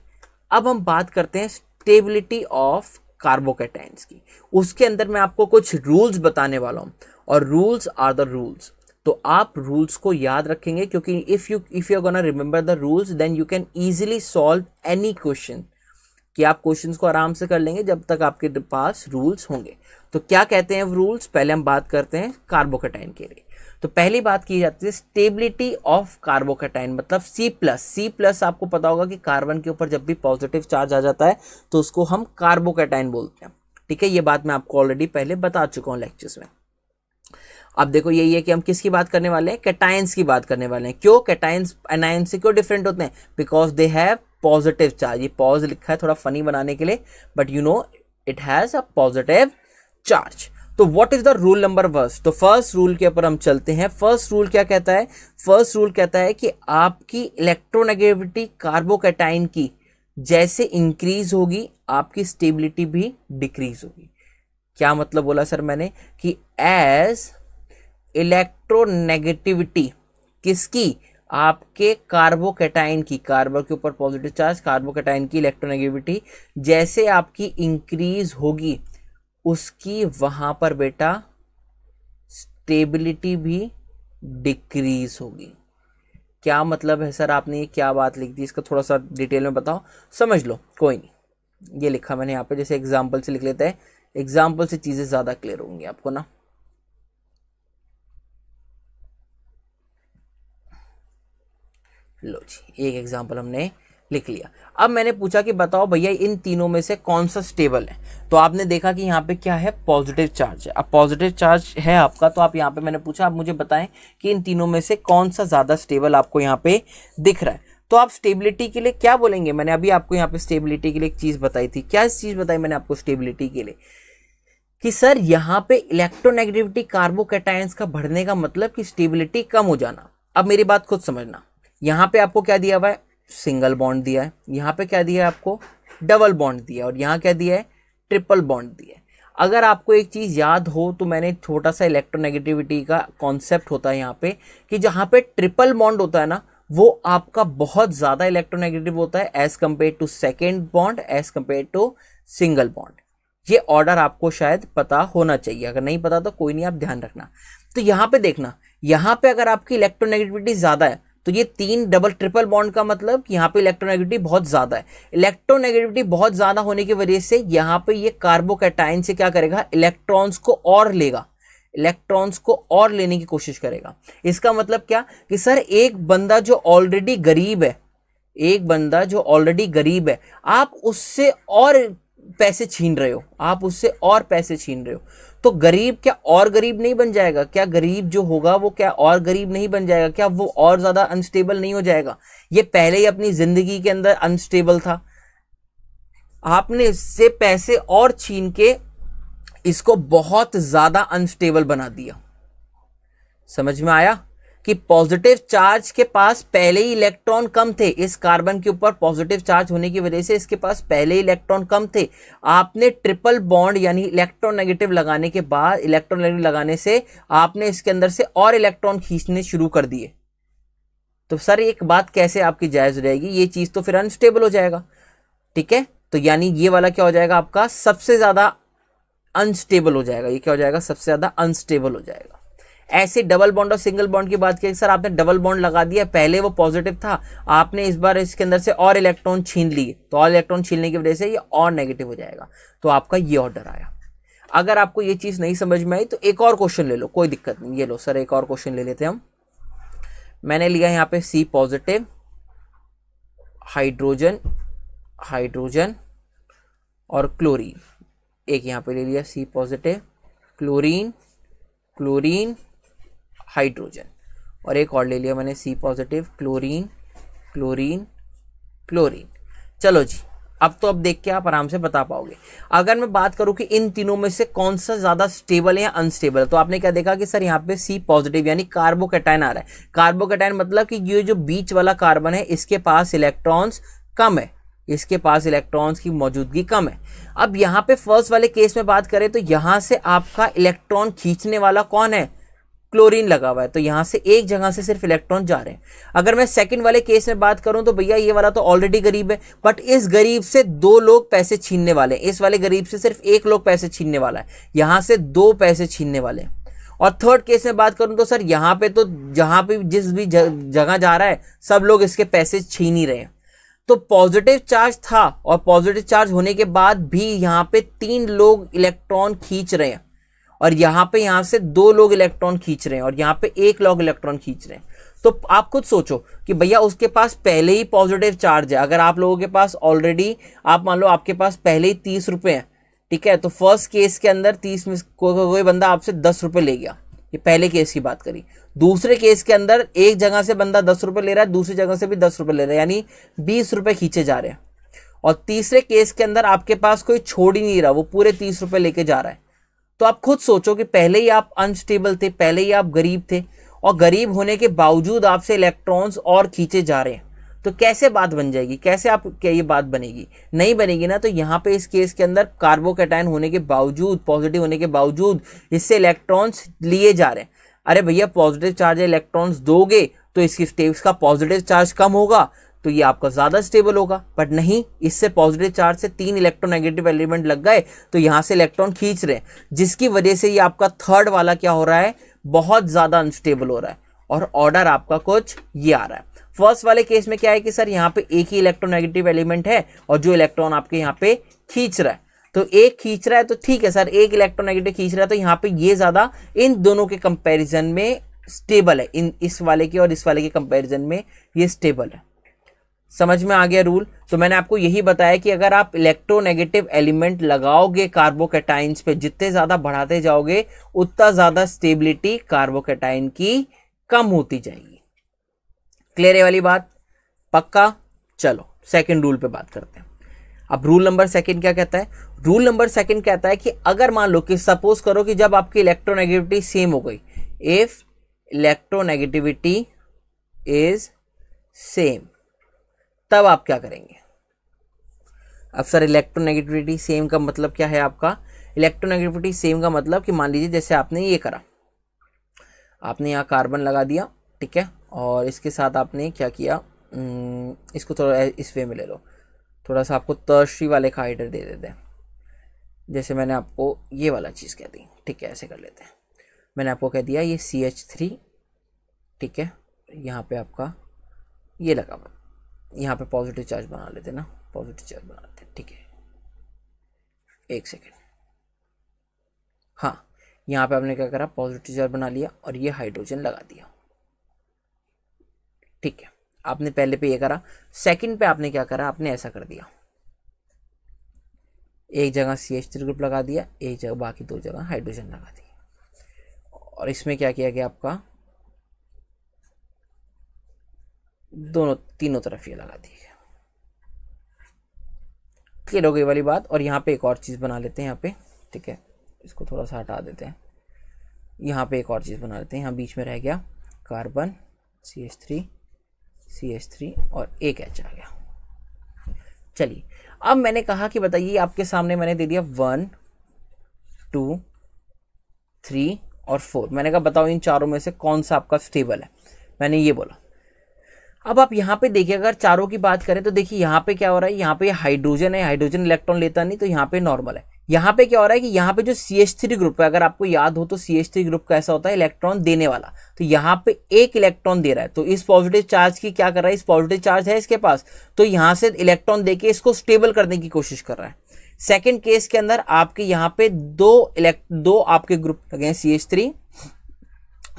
A: अब हम बात करते हैं स्टेबिलिटी ऑफ कार्बोकेटाइंस की उसके अंदर मैं आपको कुछ रूल्स बताने वाला हूँ और रूल्स आर द रूल्स तो आप रूल्स को याद रखेंगे क्योंकि if you if you gonna remember the rules then you can easily solve any question कि आप क्वेश्चंस को आराम से कर लेंगे जब तक आपके पास रूल्स होंगे तो क्या कहते हैं रूल्स पहले हम बात करते हैं कार्बोकेटाइन के लिए तो पहली बात की जाती है स्टेबिलिटी ऑफ कार्बोकेटाइन मतलब सी प्लस सी प्लस आपको पता होगा कि कार्बन के ऊपर जब भी पॉजिटिव चार्ज आ जाता है तो उसको हम कार्बोकेटाइन बोलते हैं ठीक है ये बात मैं आपको ऑलरेडी पहले बता चुका हूँ लेक्चर्स में अब देखो यही है कि हम किसकी बात करने वाले हैं कैटाइंस की बात करने वाले हैं क्यों कैटाइंस एनाइन से क्यों डिफरेंट होते हैं because they have positive charge ये पॉज लिखा है थोड़ा फनी बनाने के लिए but you know it has a positive charge तो what is the rule number first तो फर्स्ट रूल के ऊपर हम चलते हैं फर्स्ट रूल क्या कहता है फर्स्ट रूल कहता है कि आपकी इलेक्ट्रोनेगेटिविटी कार्बोकेटाइन की जैसे इंक्रीज होगी आपकी स्टेबिलिटी भी डिक्रीज होगी क्या मतलब बोला सर मैंने कि एज इलेक्ट्रोनेगेटिविटी किसकी आपके कार्बोकेटाइन की कार्बो के ऊपर पॉजिटिव चार्ज कार्बोकेटाइन की इलेक्ट्रोनेगेटिविटी जैसे आपकी इंक्रीज होगी उसकी वहां पर बेटा स्टेबिलिटी भी डिक्रीज होगी क्या मतलब है सर आपने ये क्या बात लिख दी इसका थोड़ा सा डिटेल में बताओ समझ लो कोई नहीं ये लिखा मैंने यहाँ पे जैसे एग्जाम्पल से लिख लेते हैं एग्जाम्पल से चीज़ें ज़्यादा क्लियर होंगी आपको ना लो जी एक एग्जाम्पल हमने लिख लिया अब मैंने पूछा कि बताओ भैया इन तीनों में से कौन सा स्टेबल है तो आपने देखा कि यहाँ पे क्या है पॉजिटिव चार्ज है अब पॉजिटिव चार्ज है आपका तो आप यहाँ पे मैंने पूछा आप मुझे बताएं कि इन तीनों में से कौन सा ज़्यादा स्टेबल आपको यहाँ पे दिख रहा है तो आप स्टेबिलिटी के लिए क्या बोलेंगे मैंने अभी आपको यहाँ पे स्टेबिलिटी के लिए एक चीज़ बताई थी क्या चीज़ बताई मैंने आपको स्टेबिलिटी के लिए कि सर यहाँ पे इलेक्ट्रोनेगेटिविटी कार्बोकेटाइंस का बढ़ने का मतलब कि स्टेबिलिटी कम हो जाना अब मेरी बात खुद समझना यहाँ पे आपको क्या दिया हुआ है सिंगल बॉन्ड दिया है यहाँ पे क्या दिया है आपको डबल बॉन्ड दिया और यहाँ क्या दिया है ट्रिपल बॉन्ड दिया है अगर आपको एक चीज़ याद हो तो मैंने छोटा सा इलेक्ट्रोनेगेटिविटी का कॉन्सेप्ट होता है यहाँ पे कि जहाँ पे ट्रिपल बॉन्ड होता है ना वो आपका बहुत ज़्यादा इलेक्ट्रोनेगेटिव होता है as compare to second bond as compare to single bond ये ऑर्डर आपको शायद पता होना चाहिए अगर नहीं पता तो कोई नहीं आप ध्यान रखना तो यहाँ पे देखना यहाँ पे अगर आपकी इलेक्ट्रोनेगेटिविटी ज़्यादा है तो ये तीन डबल ट्रिपल बॉन्ड का मतलब यहाँ पे इलेक्ट्रोनेगेटिविटी बहुत ज़्यादा है इलेक्ट्रोनेगेटिविटी बहुत ज़्यादा होने की वजह से यहाँ पे ये कार्बोकैटाइन से क्या करेगा इलेक्ट्रॉन्स को और लेगा इलेक्ट्रॉन्स को और लेने की कोशिश करेगा इसका मतलब क्या कि सर एक बंदा जो ऑलरेडी गरीब है एक बंदा जो ऑलरेडी गरीब है आप उससे और पैसे छीन रहे हो आप उससे और पैसे छीन रहे हो तो गरीब क्या और गरीब नहीं बन जाएगा क्या गरीब जो होगा वो क्या और गरीब नहीं बन जाएगा क्या वो और ज़्यादा अनस्टेबल नहीं हो जाएगा ये पहले ही अपनी ज़िंदगी के अंदर अनस्टेबल था आपने इससे पैसे और छीन के इसको बहुत ज़्यादा अनस्टेबल बना दिया समझ में आया कि पॉजिटिव चार्ज के पास पहले ही इलेक्ट्रॉन कम थे इस कार्बन के ऊपर पॉजिटिव चार्ज होने की वजह से इसके पास पहले ही इलेक्ट्रॉन कम थे आपने ट्रिपल बॉन्ड यानी नेगेटिव लगाने के बाद इलेक्ट्रॉन नेगेटिव लगाने से आपने इसके अंदर से और इलेक्ट्रॉन खींचने शुरू कर दिए तो सर एक बात कैसे आपकी जायज़ रहेगी ये चीज़ तो फिर अनस्टेबल हो जाएगा ठीक है तो यानी ये वाला क्या हो जाएगा आपका सबसे ज़्यादा अनस्टेबल हो जाएगा ये क्या हो जाएगा सबसे ज़्यादा अनस्टेबल हो जाएगा ऐसे डबल बॉन्ड और सिंगल बॉन्ड की बात की सर आपने डबल बॉन्ड लगा दिया पहले वो पॉजिटिव था आपने इस बार इसके अंदर से और इलेक्ट्रॉन छीन लिए तो और इलेक्ट्रॉन छीनने की वजह से ये और नेगेटिव हो जाएगा तो आपका ये ऑर्डर आया अगर आपको ये चीज़ नहीं समझ में आई तो एक और क्वेश्चन ले लो कोई दिक्कत नहीं ये लो सर एक और क्वेश्चन ले लेते हैं हम मैंने लिया यहाँ पे सी पॉजिटिव हाइड्रोजन हाइड्रोजन और क्लोरीन एक यहाँ पे ले लिया C positive chlorine chlorine hydrogen और एक और ले लिया मैंने C positive chlorine chlorine chlorine चलो जी अब तो अब देख के आप आराम से बता पाओगे अगर मैं बात करूं कि इन तीनों में से कौन सा ज़्यादा स्टेबल है या अनस्टेबल है तो आपने क्या देखा कि सर यहाँ पे सी पॉजिटिव यानी कार्बोकेटाइन आ रहा है कार्बोकेटाइन मतलब कि ये जो बीच वाला कार्बन है इसके पास इलेक्ट्रॉन्स कम है इसके पास इलेक्ट्रॉन्स की मौजूदगी कम है अब यहाँ पे फर्स्ट वाले केस में बात करें तो यहाँ से आपका इलेक्ट्रॉन खींचने वाला कौन है क्लोरीन लगा हुआ है तो यहाँ से एक जगह से सिर्फ इलेक्ट्रॉन जा रहे हैं अगर मैं सेकंड वाले केस में बात करूँ तो भैया ये वाला तो ऑलरेडी गरीब है बट इस गरीब से दो लोग पैसे छीनने वाले हैं इस वाले गरीब से सिर्फ एक लोग पैसे छीनने वाला है यहाँ से दो पैसे छीनने वाले हैं और थर्ड केस में बात करूँ तो सर यहाँ पे तो जहाँ पे जिस भी जगह जा रहा है सब लोग इसके पैसे छीन ही रहे हैं तो पॉजिटिव चार्ज था और पॉजिटिव चार्ज होने के बाद भी यहाँ पे तीन लोग इलेक्ट्रॉन खींच रहे हैं और यहाँ पे यहाँ से दो लोग इलेक्ट्रॉन खींच रहे हैं और यहाँ पे एक लोग इलेक्ट्रॉन खींच रहे हैं तो आप खुद सोचो कि भैया उसके पास पहले ही पॉजिटिव चार्ज है अगर आप लोगों के पास ऑलरेडी आप मान लो आपके पास पहले ही तीस रुपए हैं ठीक है तो फर्स्ट केस के अंदर तीस में कोई को, को बंदा आपसे दस रुपये ले गया ये पहले केस की बात करी दूसरे केस के अंदर एक जगह से बंदा दस रुपये ले रहा है दूसरी जगह से भी दस रुपये ले रहा है यानी बीस रुपये खींचे जा रहे हैं और तीसरे केस के अंदर आपके पास कोई छोड़ ही नहीं रहा वो पूरे तीस रुपये लेके जा रहा है तो आप खुद सोचो कि पहले ही आप अनस्टेबल थे पहले ही आप गरीब थे और गरीब होने के बावजूद आपसे इलेक्ट्रॉन्स और खींचे जा रहे हैं तो कैसे बात बन जाएगी कैसे आप क्या ये बात बनेगी नहीं बनेगी ना तो यहाँ पे इस केस के अंदर कार्बोकेटाइन होने के बावजूद पॉजिटिव होने के बावजूद इससे इलेक्ट्रॉन्स लिए जा रहे हैं अरे भैया पॉजिटिव चार्ज इलेक्ट्रॉन्स दोगे तो इसकी स्टेप्स का पॉजिटिव चार्ज कम होगा तो ये आपका ज़्यादा स्टेबल होगा बट नहीं इससे पॉजिटिव चार्ज से तीन नेगेटिव एलिमेंट लग गए तो यहां से इलेक्ट्रॉन खींच रहे हैं जिसकी वजह से ये आपका थर्ड वाला क्या हो रहा है बहुत ज़्यादा अनस्टेबल हो रहा है और ऑर्डर आपका कुछ ये आ रहा है फर्स्ट वाले केस में क्या है कि सर यहाँ पे एक ही इलेक्ट्रोनेगेटिव एलिमेंट है और जो इलेक्ट्रॉन आपके यहाँ पे खींच रहा है तो एक खींच रहा है तो ठीक है सर एक इलेक्ट्रोनेगेटिव खींच रहा है तो यहाँ पे ये ज़्यादा इन दोनों के कंपैरिजन में स्टेबल है इन इस वाले के और इस वाले के कंपैरिजन में ये स्टेबल है समझ में आ गया रूल तो मैंने आपको यही बताया कि अगर आप इलेक्ट्रोनेगेटिव एलिमेंट लगाओगे कार्बोकेटाइन पे जितने ज़्यादा बढ़ाते जाओगे उतना ज़्यादा स्टेबिलिटी कार्बोकेटाइन की कम होती जाएगी क्लियर है वाली बात पक्का चलो सेकेंड रूल पे बात करते हैं अब रूल नंबर सेकंड क्या कहता है रूल नंबर सेकंड कहता है कि अगर मान लो कि सपोज करो कि जब आपकी इलेक्ट्रोनेगेटिविटी सेम हो गई इफ इलेक्ट्रोनेगेटिविटी इज सेम तब आप क्या करेंगे अब सर इलेक्ट्रोनेगेटिविटी सेम का मतलब क्या है आपका इलेक्ट्रोनेगेटिविटी सेम का मतलब कि मान लीजिए जैसे आपने ये करा आपने यहाँ कार्बन लगा दिया ठीक है और इसके साथ आपने क्या किया इसको थोड़ा इस वे में ले लो थोड़ा सा आपको तर्शी वाले का हाइडर दे देते हैं जैसे मैंने आपको ये वाला चीज़ कह दी ठीक है ऐसे कर लेते हैं मैंने आपको कह दिया ये सी एच थ्री ठीक है यहाँ पे आपका ये लगा हुआ यहाँ पे पॉजिटिव चार्ज बना लेते ना पॉजिटिव चार्ज बना लेते ठीक है एक सेकेंड हाँ यहाँ पे आपने क्या करा पॉजिटिव चार्ज बना लिया और ये हाइड्रोजन लगा दिया ठीक है आपने पहले पे ये करा सेकंड पे आपने क्या करा आपने ऐसा कर दिया एक जगह सी एच थ्री ग्रुप लगा दिया एक जगह बाकी दो जगह हाइड्रोजन लगा दिया और इसमें क्या किया गया आपका दोनों तीनों तरफ ये लगा दी है क्लियर हो गई वाली बात और यहाँ पे एक और चीज़ बना लेते हैं यहाँ पे ठीक है इसको थोड़ा सा हटा देते हैं यहाँ पे एक और चीज़ बना लेते हैं यहाँ बीच में रह गया carbon C H three C H three और एक एच आ गया चलिए अब मैंने कहा कि बताइए आपके सामने मैंने दे दिया वन टू थ्री और फोर मैंने कहा बताओ इन चारों में से कौन सा आपका स्टेबल है मैंने ये बोला अब आप यहाँ पे देखिए अगर चारों की बात करें तो देखिए यहाँ पे क्या हो रहा है यहाँ पे हाइड्रोजन है हाइड्रोजन इलेक्ट्रॉन लेता नहीं तो यहाँ पे नॉर्मल है यहाँ पे क्या हो रहा है कि यहाँ पे जो सी एच थ्री ग्रुप है अगर आपको याद हो तो सी एच थ्री ग्रुप कैसा होता है इलेक्ट्रॉन देने वाला तो यहाँ पे एक इलेक्ट्रॉन दे रहा है तो इस पॉजिटिव चार्ज की क्या कर रहा है इस पॉजिटिव चार्ज है इसके पास तो यहाँ से इलेक्ट्रॉन देके इसको स्टेबल करने की कोशिश कर रहा है सेकेंड केस के अंदर आपके यहाँ पे दो इलेक्ट दो आपके ग्रुप लगे हैं सी एच थ्री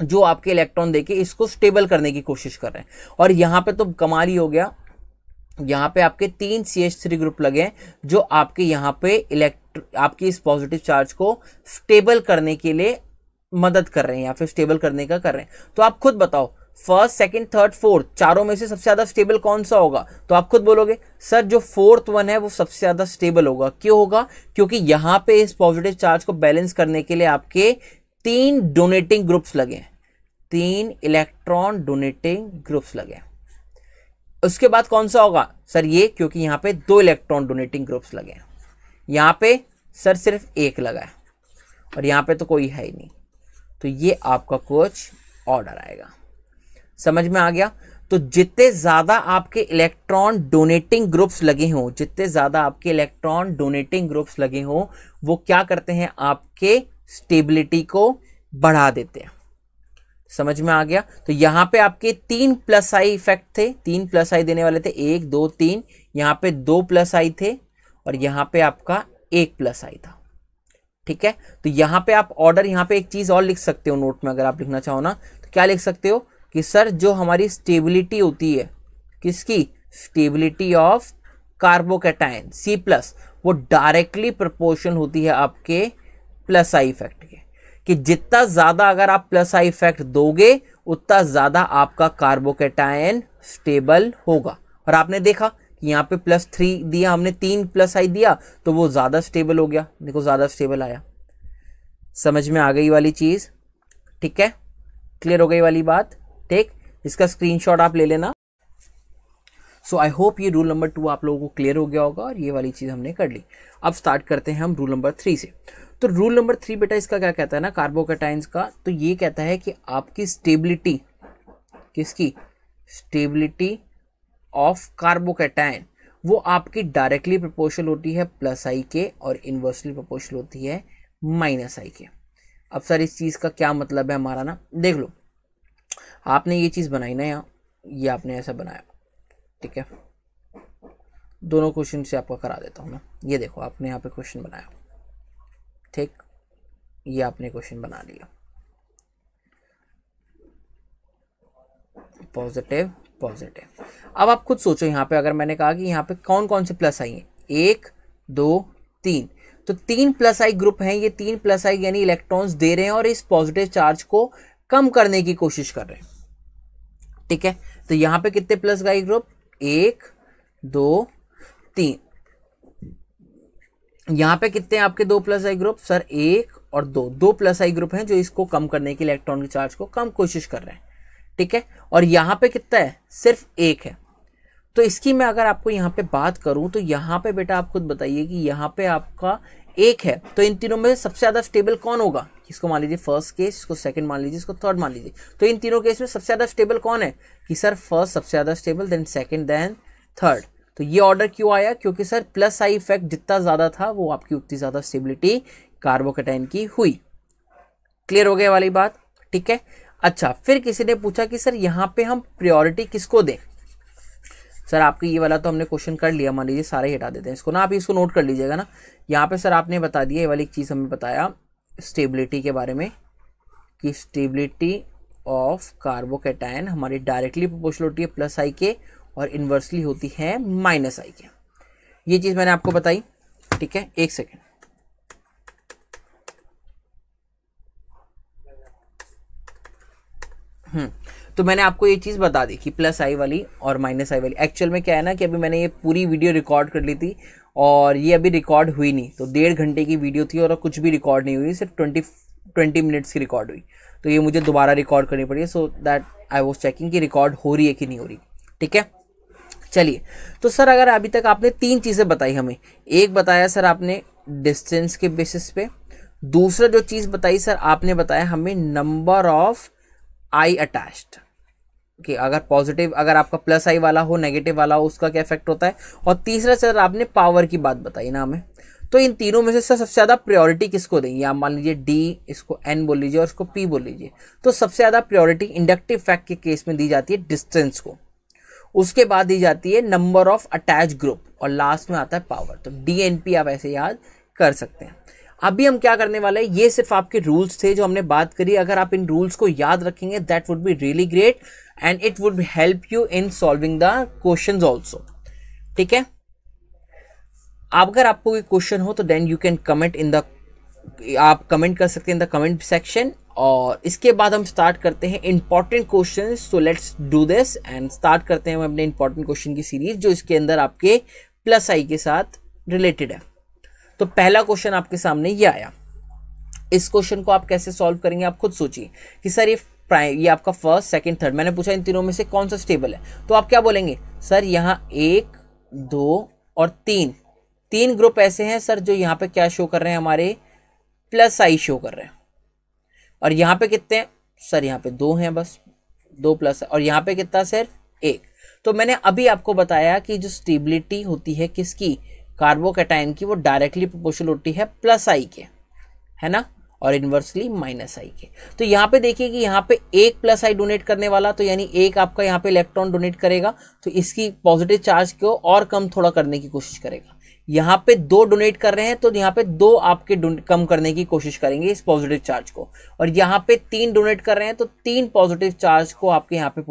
A: जो आपके इलेक्ट्रॉन देके इसको स्टेबल करने की कोशिश कर रहे हैं और यहाँ पे तो कमाल ही हो गया यहाँ पे आपके तीन सी एच थ्री ग्रुप लगे हैं जो आपके यहाँ पे इलेक्ट्र आपकी इस पॉजिटिव चार्ज को स्टेबल करने के लिए मदद कर रहे हैं या फिर स्टेबल करने का कर रहे हैं तो आप खुद बताओ फर्स्ट सेकंड थर्ड फोर्थ चारों में से सबसे ज़्यादा स्टेबल कौन सा होगा तो आप खुद बोलोगे सर जो फोर्थ वन है वो सबसे ज़्यादा स्टेबल होगा क्यों होगा क्योंकि यहाँ पे इस पॉजिटिव चार्ज को बैलेंस करने के लिए आपके तीन डोनेटिंग ग्रुप्स लगे हैं तीन इलेक्ट्रॉन डोनेटिंग ग्रुप्स लगे उसके बाद कौन सा होगा सर ये क्योंकि यहाँ पे दो इलेक्ट्रॉन डोनेटिंग ग्रुप्स लगे हैं यहाँ पे सर सिर्फ एक लगा है और यहाँ पे तो कोई है ही नहीं तो ये आपका कुछ ऑर्डर आएगा समझ में आ गया तो जितने ज़्यादा आपके इलेक्ट्रॉन डोनेटिंग ग्रुप्स लगे हों जितने ज़्यादा आपके इलेक्ट्रॉन डोनेटिंग ग्रुप्स लगे हों वो क्या करते हैं आपके स्टेबिलिटी को बढ़ा देते हैं समझ में आ गया तो यहाँ पे आपके तीन प्लस आई इफेक्ट थे तीन प्लस आई देने वाले थे एक दो तीन यहाँ पे दो प्लस आई थे और यहाँ पे आपका एक प्लस आई था ठीक है तो यहाँ पे आप ऑर्डर यहाँ पे एक चीज़ और लिख सकते हो नोट में अगर आप लिखना चाहो ना तो क्या लिख सकते हो कि सर जो हमारी स्टेबिलिटी होती है किसकी stability of carbocation C plus वो डायरेक्टली प्रपोर्शन होती है आपके प्लस आई इफेक्ट के कि जितना ज़्यादा अगर आप प्लस आई इफेक्ट दोगे उतना ज़्यादा आपका कार्बोकेटायन स्टेबल होगा और आपने देखा कि यहाँ पे प्लस थ्री दिया हमने तीन प्लस आई दिया तो वो ज़्यादा स्टेबल हो गया देखो ज़्यादा स्टेबल आया समझ में आ गई वाली चीज़ ठीक है क्लियर हो गई वाली बात ठीक इसका स्क्रीनशॉट आप ले लेना सो आई होप ये रूल नंबर टू आप लोगों को क्लियर हो गया होगा और ये वाली चीज़ हमने कर ली अब स्टार्ट करते हैं हम रूल नंबर थ्री से तो रूल नंबर थ्री बेटा इसका क्या कहता है ना कार्बोकेटाइन का तो ये कहता है कि आपकी स्टेबिलिटी किसकी स्टेबिलिटी ऑफ कार्बोकेटाइन वो आपकी डायरेक्टली प्रपोर्शनल होती है प्लस आई के और इन्वर्सली प्रपोर्शनल होती है माइनस आई के अब सर इस चीज़ का क्या मतलब है हमारा ना देख लो आपने ये चीज़ बनाई ना यहाँ ये आपने ऐसा बनाया ठीक है दोनों क्वेश्चन से आपका करा देता हूँ ना ये देखो आपने यहाँ पे क्वेश्चन बनाया ठीक ये आपने क्वेश्चन बना लिया पॉजिटिव पॉजिटिव अब आप खुद सोचो यहाँ पे अगर मैंने कहा कि यहाँ पे कौन कौन से प्लस आई हैं एक दो तीन तो तीन प्लस आई ग्रुप हैं ये तीन प्लस आई यानी इलेक्ट्रॉन्स दे रहे हैं और इस पॉजिटिव चार्ज को कम करने की कोशिश कर रहे हैं ठीक है तो यहाँ पे कितने प्लस आई ग्रुप एक दो तीन यहाँ पे कितने आपके दो प्लस आई ग्रुप सर एक और दो दो प्लस आई ग्रुप हैं जो इसको कम करने की इलेक्ट्रॉन के चार्ज को कम कोशिश कर रहे हैं ठीक है और यहाँ पे कितना है सिर्फ एक है तो इसकी मैं अगर आपको यहाँ पे बात करूँ तो यहाँ पे बेटा आप खुद बताइए कि यहाँ पे आपका एक है तो इन तीनों में सबसे ज़्यादा स्टेबल कौन होगा इसको मान लीजिए फर्स्ट केस इसको सेकंड मान लीजिए इसको थर्ड मान लीजिए तो इन तीनों केस में सबसे ज़्यादा स्टेबल कौन है कि सर फर्स्ट सबसे ज़्यादा stable then second then third तो ये ऑर्डर क्यों आया क्योंकि सर प्लस आई इफेक्ट जितना ज़्यादा था वो आपकी उतनी ज़्यादा स्टेबिलिटी कार्बोकेटाइन की हुई क्लियर हो गया वाली बात ठीक है अच्छा फिर किसी ने पूछा कि सर यहाँ पे हम प्रायोरिटी किसको दें सर आपके ये वाला तो हमने क्वेश्चन कर लिया मान लीजिए सारे हटा देते हैं इसको ना आप इसको नोट कर लीजिएगा ना यहाँ पे सर आपने बता दिया ये वाली एक चीज़ हमें बताया स्टेबिलिटी के बारे में कि स्टेबिलिटी ऑफ कार्बोकेटाइन हमारी डायरेक्टली प्रोपोर्शनल होती है प्लस आई के और इन्वर्सली होती है माइनस आई की ये चीज़ मैंने आपको बताई ठीक है एक सेकेंड हम्म, तो मैंने आपको ये चीज़ बता दी कि प्लस आई वाली और माइनस आई वाली एक्चुअल में क्या है ना कि अभी मैंने ये पूरी वीडियो रिकॉर्ड कर ली थी और ये अभी रिकॉर्ड हुई नहीं तो डेढ़ घंटे की वीडियो थी और कुछ भी रिकॉर्ड नहीं हुई सिर्फ ट्वेंटी ट्वेंटी मिनट्स की रिकॉर्ड हुई तो ये मुझे दोबारा रिकॉर्ड करनी पड़ी so that I was checking कि रिकॉर्ड हो रही है कि नहीं हो रही ठीक है चलिए तो सर अगर अभी तक आपने तीन चीज़ें बताई हमें एक बताया सर आपने डिस्टेंस के बेसिस पे दूसरा जो चीज़ बताई सर आपने बताया हमें नंबर ऑफ आई अटैच्ड कि अगर पॉजिटिव अगर आपका प्लस आई वाला हो नेगेटिव वाला हो उसका क्या इफेक्ट होता है और तीसरा सर आपने पावर की बात बताई ना हमें तो इन तीनों में से सर सबसे ज़्यादा प्रायोरिटी किसको देंगे आप मान लीजिए डी इसको एन बोल लीजिए और इसको पी बोल लीजिए तो सबसे ज़्यादा प्रायोरिटी इंडक्टिव फैक्ट के केस में दी जाती है डिस्टेंस को उसके बाद दी जाती है नंबर ऑफ अटैच ग्रुप और लास्ट में आता है पावर तो डीएनपी आप ऐसे याद कर सकते हैं अभी हम क्या करने वाले हैं ये सिर्फ आपके रूल्स थे जो हमने बात करी अगर आप इन रूल्स को याद रखेंगे that would be really great and it would help you in solving the question also ठीक है आप अगर आपको कोई क्वेश्चन हो तो then you can comment in the आप कमेंट कर सकते हैं इन द कमेंट सेक्शन और इसके बाद हम स्टार्ट करते हैं important question so let's do this and start करते हैं हम अपने इंपॉर्टेंट क्वेश्चन की सीरीज जो इसके अंदर आपके प्लस आई के साथ रिलेटेड है तो पहला क्वेश्चन आपके सामने ये आया इस क्वेश्चन को आप कैसे सॉल्व करेंगे आप खुद सोचिए कि सर ये प्राइम ये आपका फर्स्ट सेकंड थर्ड मैंने पूछा इन तीनों में से कौन सा स्टेबल है तो आप क्या बोलेंगे सर यहाँ एक दो और तीन तीन ग्रुप ऐसे हैं सर जो यहाँ पे क्या शो कर रहे हैं हमारे प्लस आई शो कर रहे हैं और यहाँ पे कितने हैं सर यहाँ पे दो हैं बस दो प्लस है और यहाँ पे कितना सिर्फ एक तो मैंने अभी आपको बताया कि जो स्टेबिलिटी होती है किसकी कार्बोकेटाइन की वो डायरेक्टली प्रोपोर्शनल होती है प्लस आई के है ना और इन्वर्सली माइनस आई के तो यहाँ पे देखिए कि यहाँ पे एक प्लस आई डोनेट करने वाला तो यानी एक आपका यहाँ पे इलेक्ट्रॉन डोनेट करेगा तो इसकी पॉजिटिव चार्ज को और कम थोड़ा करने की कोशिश करेगा यहाँ पे दो डोनेट कर रहे हैं तो यहाँ पे दो आपके कम करने की कोशिश करेंगे इस पॉजिटिव चार्ज को और यहाँ पे तीन डोनेट कर रहे हैं तो तीन पॉजिटिव चार्ज को आपके यहाँ पे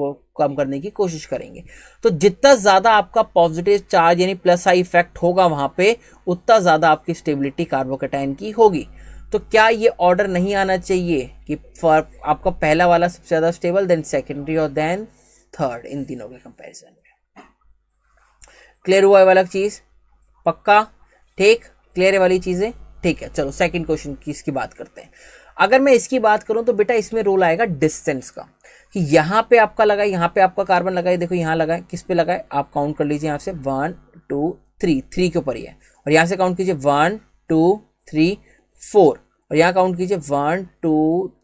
A: कम करने की कोशिश करेंगे तो जितना ज़्यादा आपका पॉजिटिव चार्ज यानी प्लस आई इफेक्ट होगा वहां पे उतना ज़्यादा आपकी स्टेबिलिटी कार्बोकेटाइन की होगी तो क्या ये ऑर्डर नहीं आना चाहिए कि आपका पहला वाला सबसे ज़्यादा स्टेबल देन सेकेंडरी और देन थर्ड इन तीनों के कंपेरिजन में क्लियर हुआ है अलग चीज़ पक्का ठीक क्लियर है वाली चीज़ें ठीक है चलो सेकंड क्वेश्चन की इसकी बात करते हैं अगर मैं इसकी बात करूं तो बेटा इसमें रोल आएगा डिस्टेंस का कि यहाँ पे आपका लगा यहाँ पे आपका कार्बन लगा है देखो यहाँ लगा है किस पे लगा है आप काउंट कर लीजिए यहाँ से वन टू थ्री थ्री के ऊपर ही है और यहाँ से काउंट कीजिए वन टू थ्री फोर और यहाँ काउंट कीजिए one two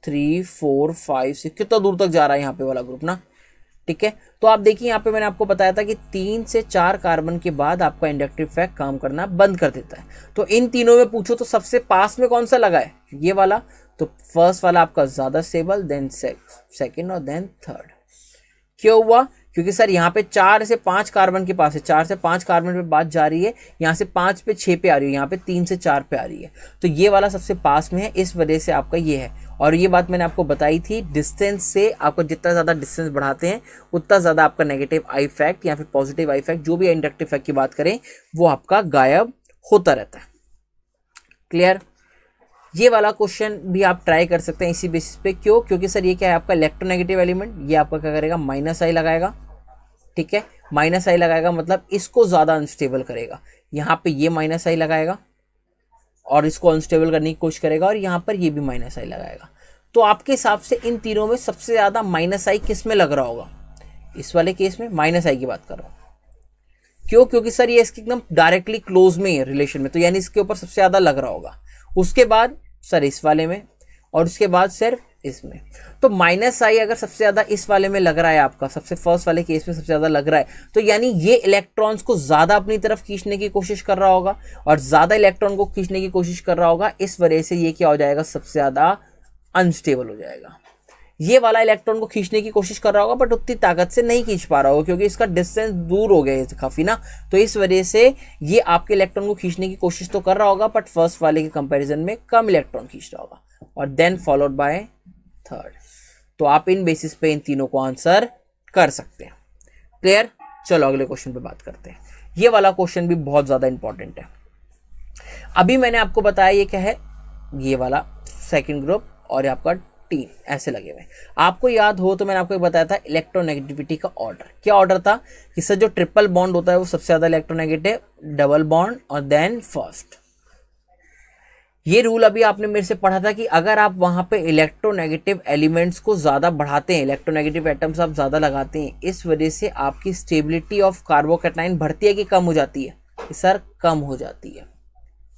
A: three four five six कितना दूर तक जा रहा है यहाँ पे वाला ग्रुप ना ठीक है तो आप देखिए यहाँ पे मैंने आपको बताया था कि तीन से चार कार्बन के बाद आपका इंडक्टिव इफेक्ट काम करना बंद कर देता है तो इन तीनों में पूछो तो सबसे पास में कौन सा लगा है ये वाला तो फर्स्ट वाला आपका ज़्यादा स्टेबल देन सेकंड और देन थर्ड क्यों हुआ क्योंकि सर यहाँ पे चार से पांच कार्बन के पास है चार से पांच कार्बन पे बात जा रही है यहाँ से पांच पे छः पे आ रही है यहाँ पे तीन से चार पे आ रही है तो ये वाला सबसे पास में है इस वजह से आपका ये है और ये बात मैंने आपको बताई थी डिस्टेंस से आपको जितना ज़्यादा डिस्टेंस बढ़ाते हैं उतना ज़्यादा आपका नेगेटिव आई फैक्ट या फिर पॉजिटिव आई फैक्ट जो भी इंडक्टिव फैक्ट की बात करें वो आपका गायब होता रहता है क्लियर ये वाला क्वेश्चन भी आप ट्राई कर सकते हैं इसी बेसिस पे क्यों क्योंकि सर ये क्या है आपका इलेक्ट्रोनेगेटिव एलिमेंट ये आपका क्या करेगा माइनस आई लगाएगा ठीक है माइनस आई लगाएगा मतलब इसको ज़्यादा अनस्टेबल करेगा यहाँ पे ये माइनस आई लगाएगा और इसको अनस्टेबल करने की कोशिश करेगा और यहाँ पर ये भी माइनस आई लगाएगा तो आपके हिसाब से इन तीनों में सबसे ज़्यादा माइनस आई किस में लग रहा होगा इस वाले केस में माइनस आई की बात कर रहा हूँ क्यों क्योंकि सर ये इसके एकदम डायरेक्टली क्लोज में है रिलेशन में तो यानी इसके ऊपर सबसे ज़्यादा लग रहा होगा उसके बाद सर इस वाले में और उसके बाद सिर्फ इसमें तो माइनस आई अगर सबसे ज़्यादा इस वाले में लग रहा है आपका सबसे फर्स्ट वाले केस में सबसे ज़्यादा लग रहा है तो यानी ये इलेक्ट्रॉन्स को ज़्यादा अपनी तरफ खींचने की कोशिश कर रहा होगा और ज़्यादा इलेक्ट्रॉन को खींचने की कोशिश कर रहा होगा इस वजह से ये क्या हो जाएगा सबसे ज़्यादा अनस्टेबल हो जाएगा ये वाला इलेक्ट्रॉन को खींचने की कोशिश कर रहा होगा बट उतनी ताकत से नहीं खींच पा रहा होगा क्योंकि इसका डिस्टेंस दूर हो गया है काफ़ी ना तो इस वजह से ये आपके इलेक्ट्रॉन को खींचने की कोशिश तो कर रहा होगा बट फर्स्ट वाले के कंपैरिजन में कम इलेक्ट्रॉन खींच रहा होगा और देन फॉलोड बाय थर्ड तो आप इन बेसिस पे इन तीनों को आंसर कर सकते हैं क्लियर चलो अगले क्वेश्चन पे बात करते हैं ये वाला क्वेश्चन भी बहुत ज़्यादा इंपॉर्टेंट है अभी मैंने आपको बताया ये क्या है ये वाला सेकंड ग्रुप और ये आपका टीम ऐसे लगे हुए आपको याद हो तो मैंने आपको बताया था इलेक्ट्रोनेगेटिविटी का ऑर्डर क्या ऑर्डर था कि सर जो ट्रिपल बॉन्ड होता है वो सबसे ज़्यादा इलेक्ट्रोनेगेटिव डबल बॉन्ड और देन फर्स्ट ये रूल अभी आपने मेरे से पढ़ा था कि अगर आप वहाँ पे इलेक्ट्रोनेगेटिव एलिमेंट्स को ज़्यादा बढ़ाते हैं इलेक्ट्रोनेगेटिव एटम्स आप ज़्यादा लगाते हैं इस वजह से आपकी स्टेबिलिटी ऑफ कार्बोकेटाइन बढ़ती है कि कम हो जाती है सर कम हो जाती है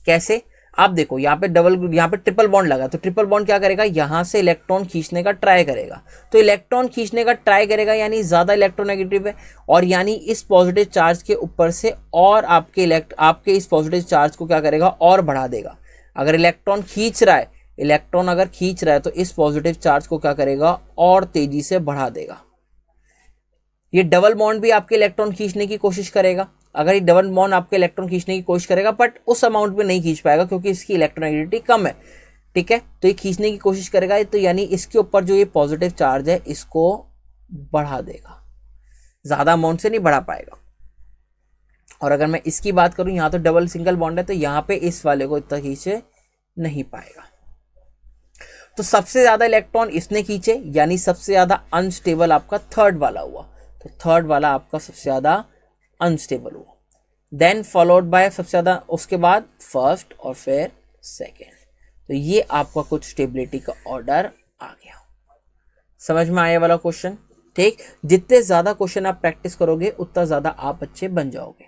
A: कैसे आप देखो यहाँ पे डबल यहाँ पे ट्रिपल बॉन्ड लगा तो ट्रिपल बॉन्ड क्या करेगा यहाँ से इलेक्ट्रॉन खींचने का ट्राई करेगा तो इलेक्ट्रॉन खींचने का ट्राई करेगा यानी ज़्यादा इलेक्ट्रोनेगेटिव है और यानी इस पॉजिटिव चार्ज के ऊपर से और आपके इलेक्ट आपके इस पॉजिटिव चार्ज को क्या करेगा और बढ़ा देगा अगर इलेक्ट्रॉन खींच रहा है इलेक्ट्रॉन अगर खींच रहा है तो इस पॉजिटिव चार्ज को क्या करेगा और तेजी से बढ़ा देगा ये डबल बॉन्ड भी आपके इलेक्ट्रॉन खींचने की कोशिश करेगा अगर ये डबल बॉन्ड आपके इलेक्ट्रॉन खींचने की कोशिश करेगा बट उस अमाउंट में नहीं खींच पाएगा क्योंकि इसकी इलेक्ट्रोनेगेटिविटी कम है ठीक है तो ये खींचने की कोशिश करेगा तो यानी इसके ऊपर जो ये पॉजिटिव चार्ज है इसको बढ़ा देगा ज़्यादा अमाउंट से नहीं बढ़ा पाएगा और अगर मैं इसकी बात करूं यहाँ तो डबल सिंगल बॉन्ड है तो यहाँ पे इस वाले को इतना खींचे नहीं पाएगा तो सबसे ज़्यादा इलेक्ट्रॉन इसने खींचे यानी सबसे ज़्यादा अनस्टेबल आपका थर्ड वाला हुआ तो थर्ड वाला आपका सबसे ज़्यादा अनस्टेबल हुआ देन फॉलोड बाय सबसे ज़्यादा उसके बाद फर्स्ट और फिर सेकेंड तो ये आपका कुछ स्टेबिलिटी का ऑर्डर आ गया समझ में आया वाला क्वेश्चन ठीक जितने ज़्यादा क्वेश्चन आप प्रैक्टिस करोगे उतना ज़्यादा आप अच्छे बन जाओगे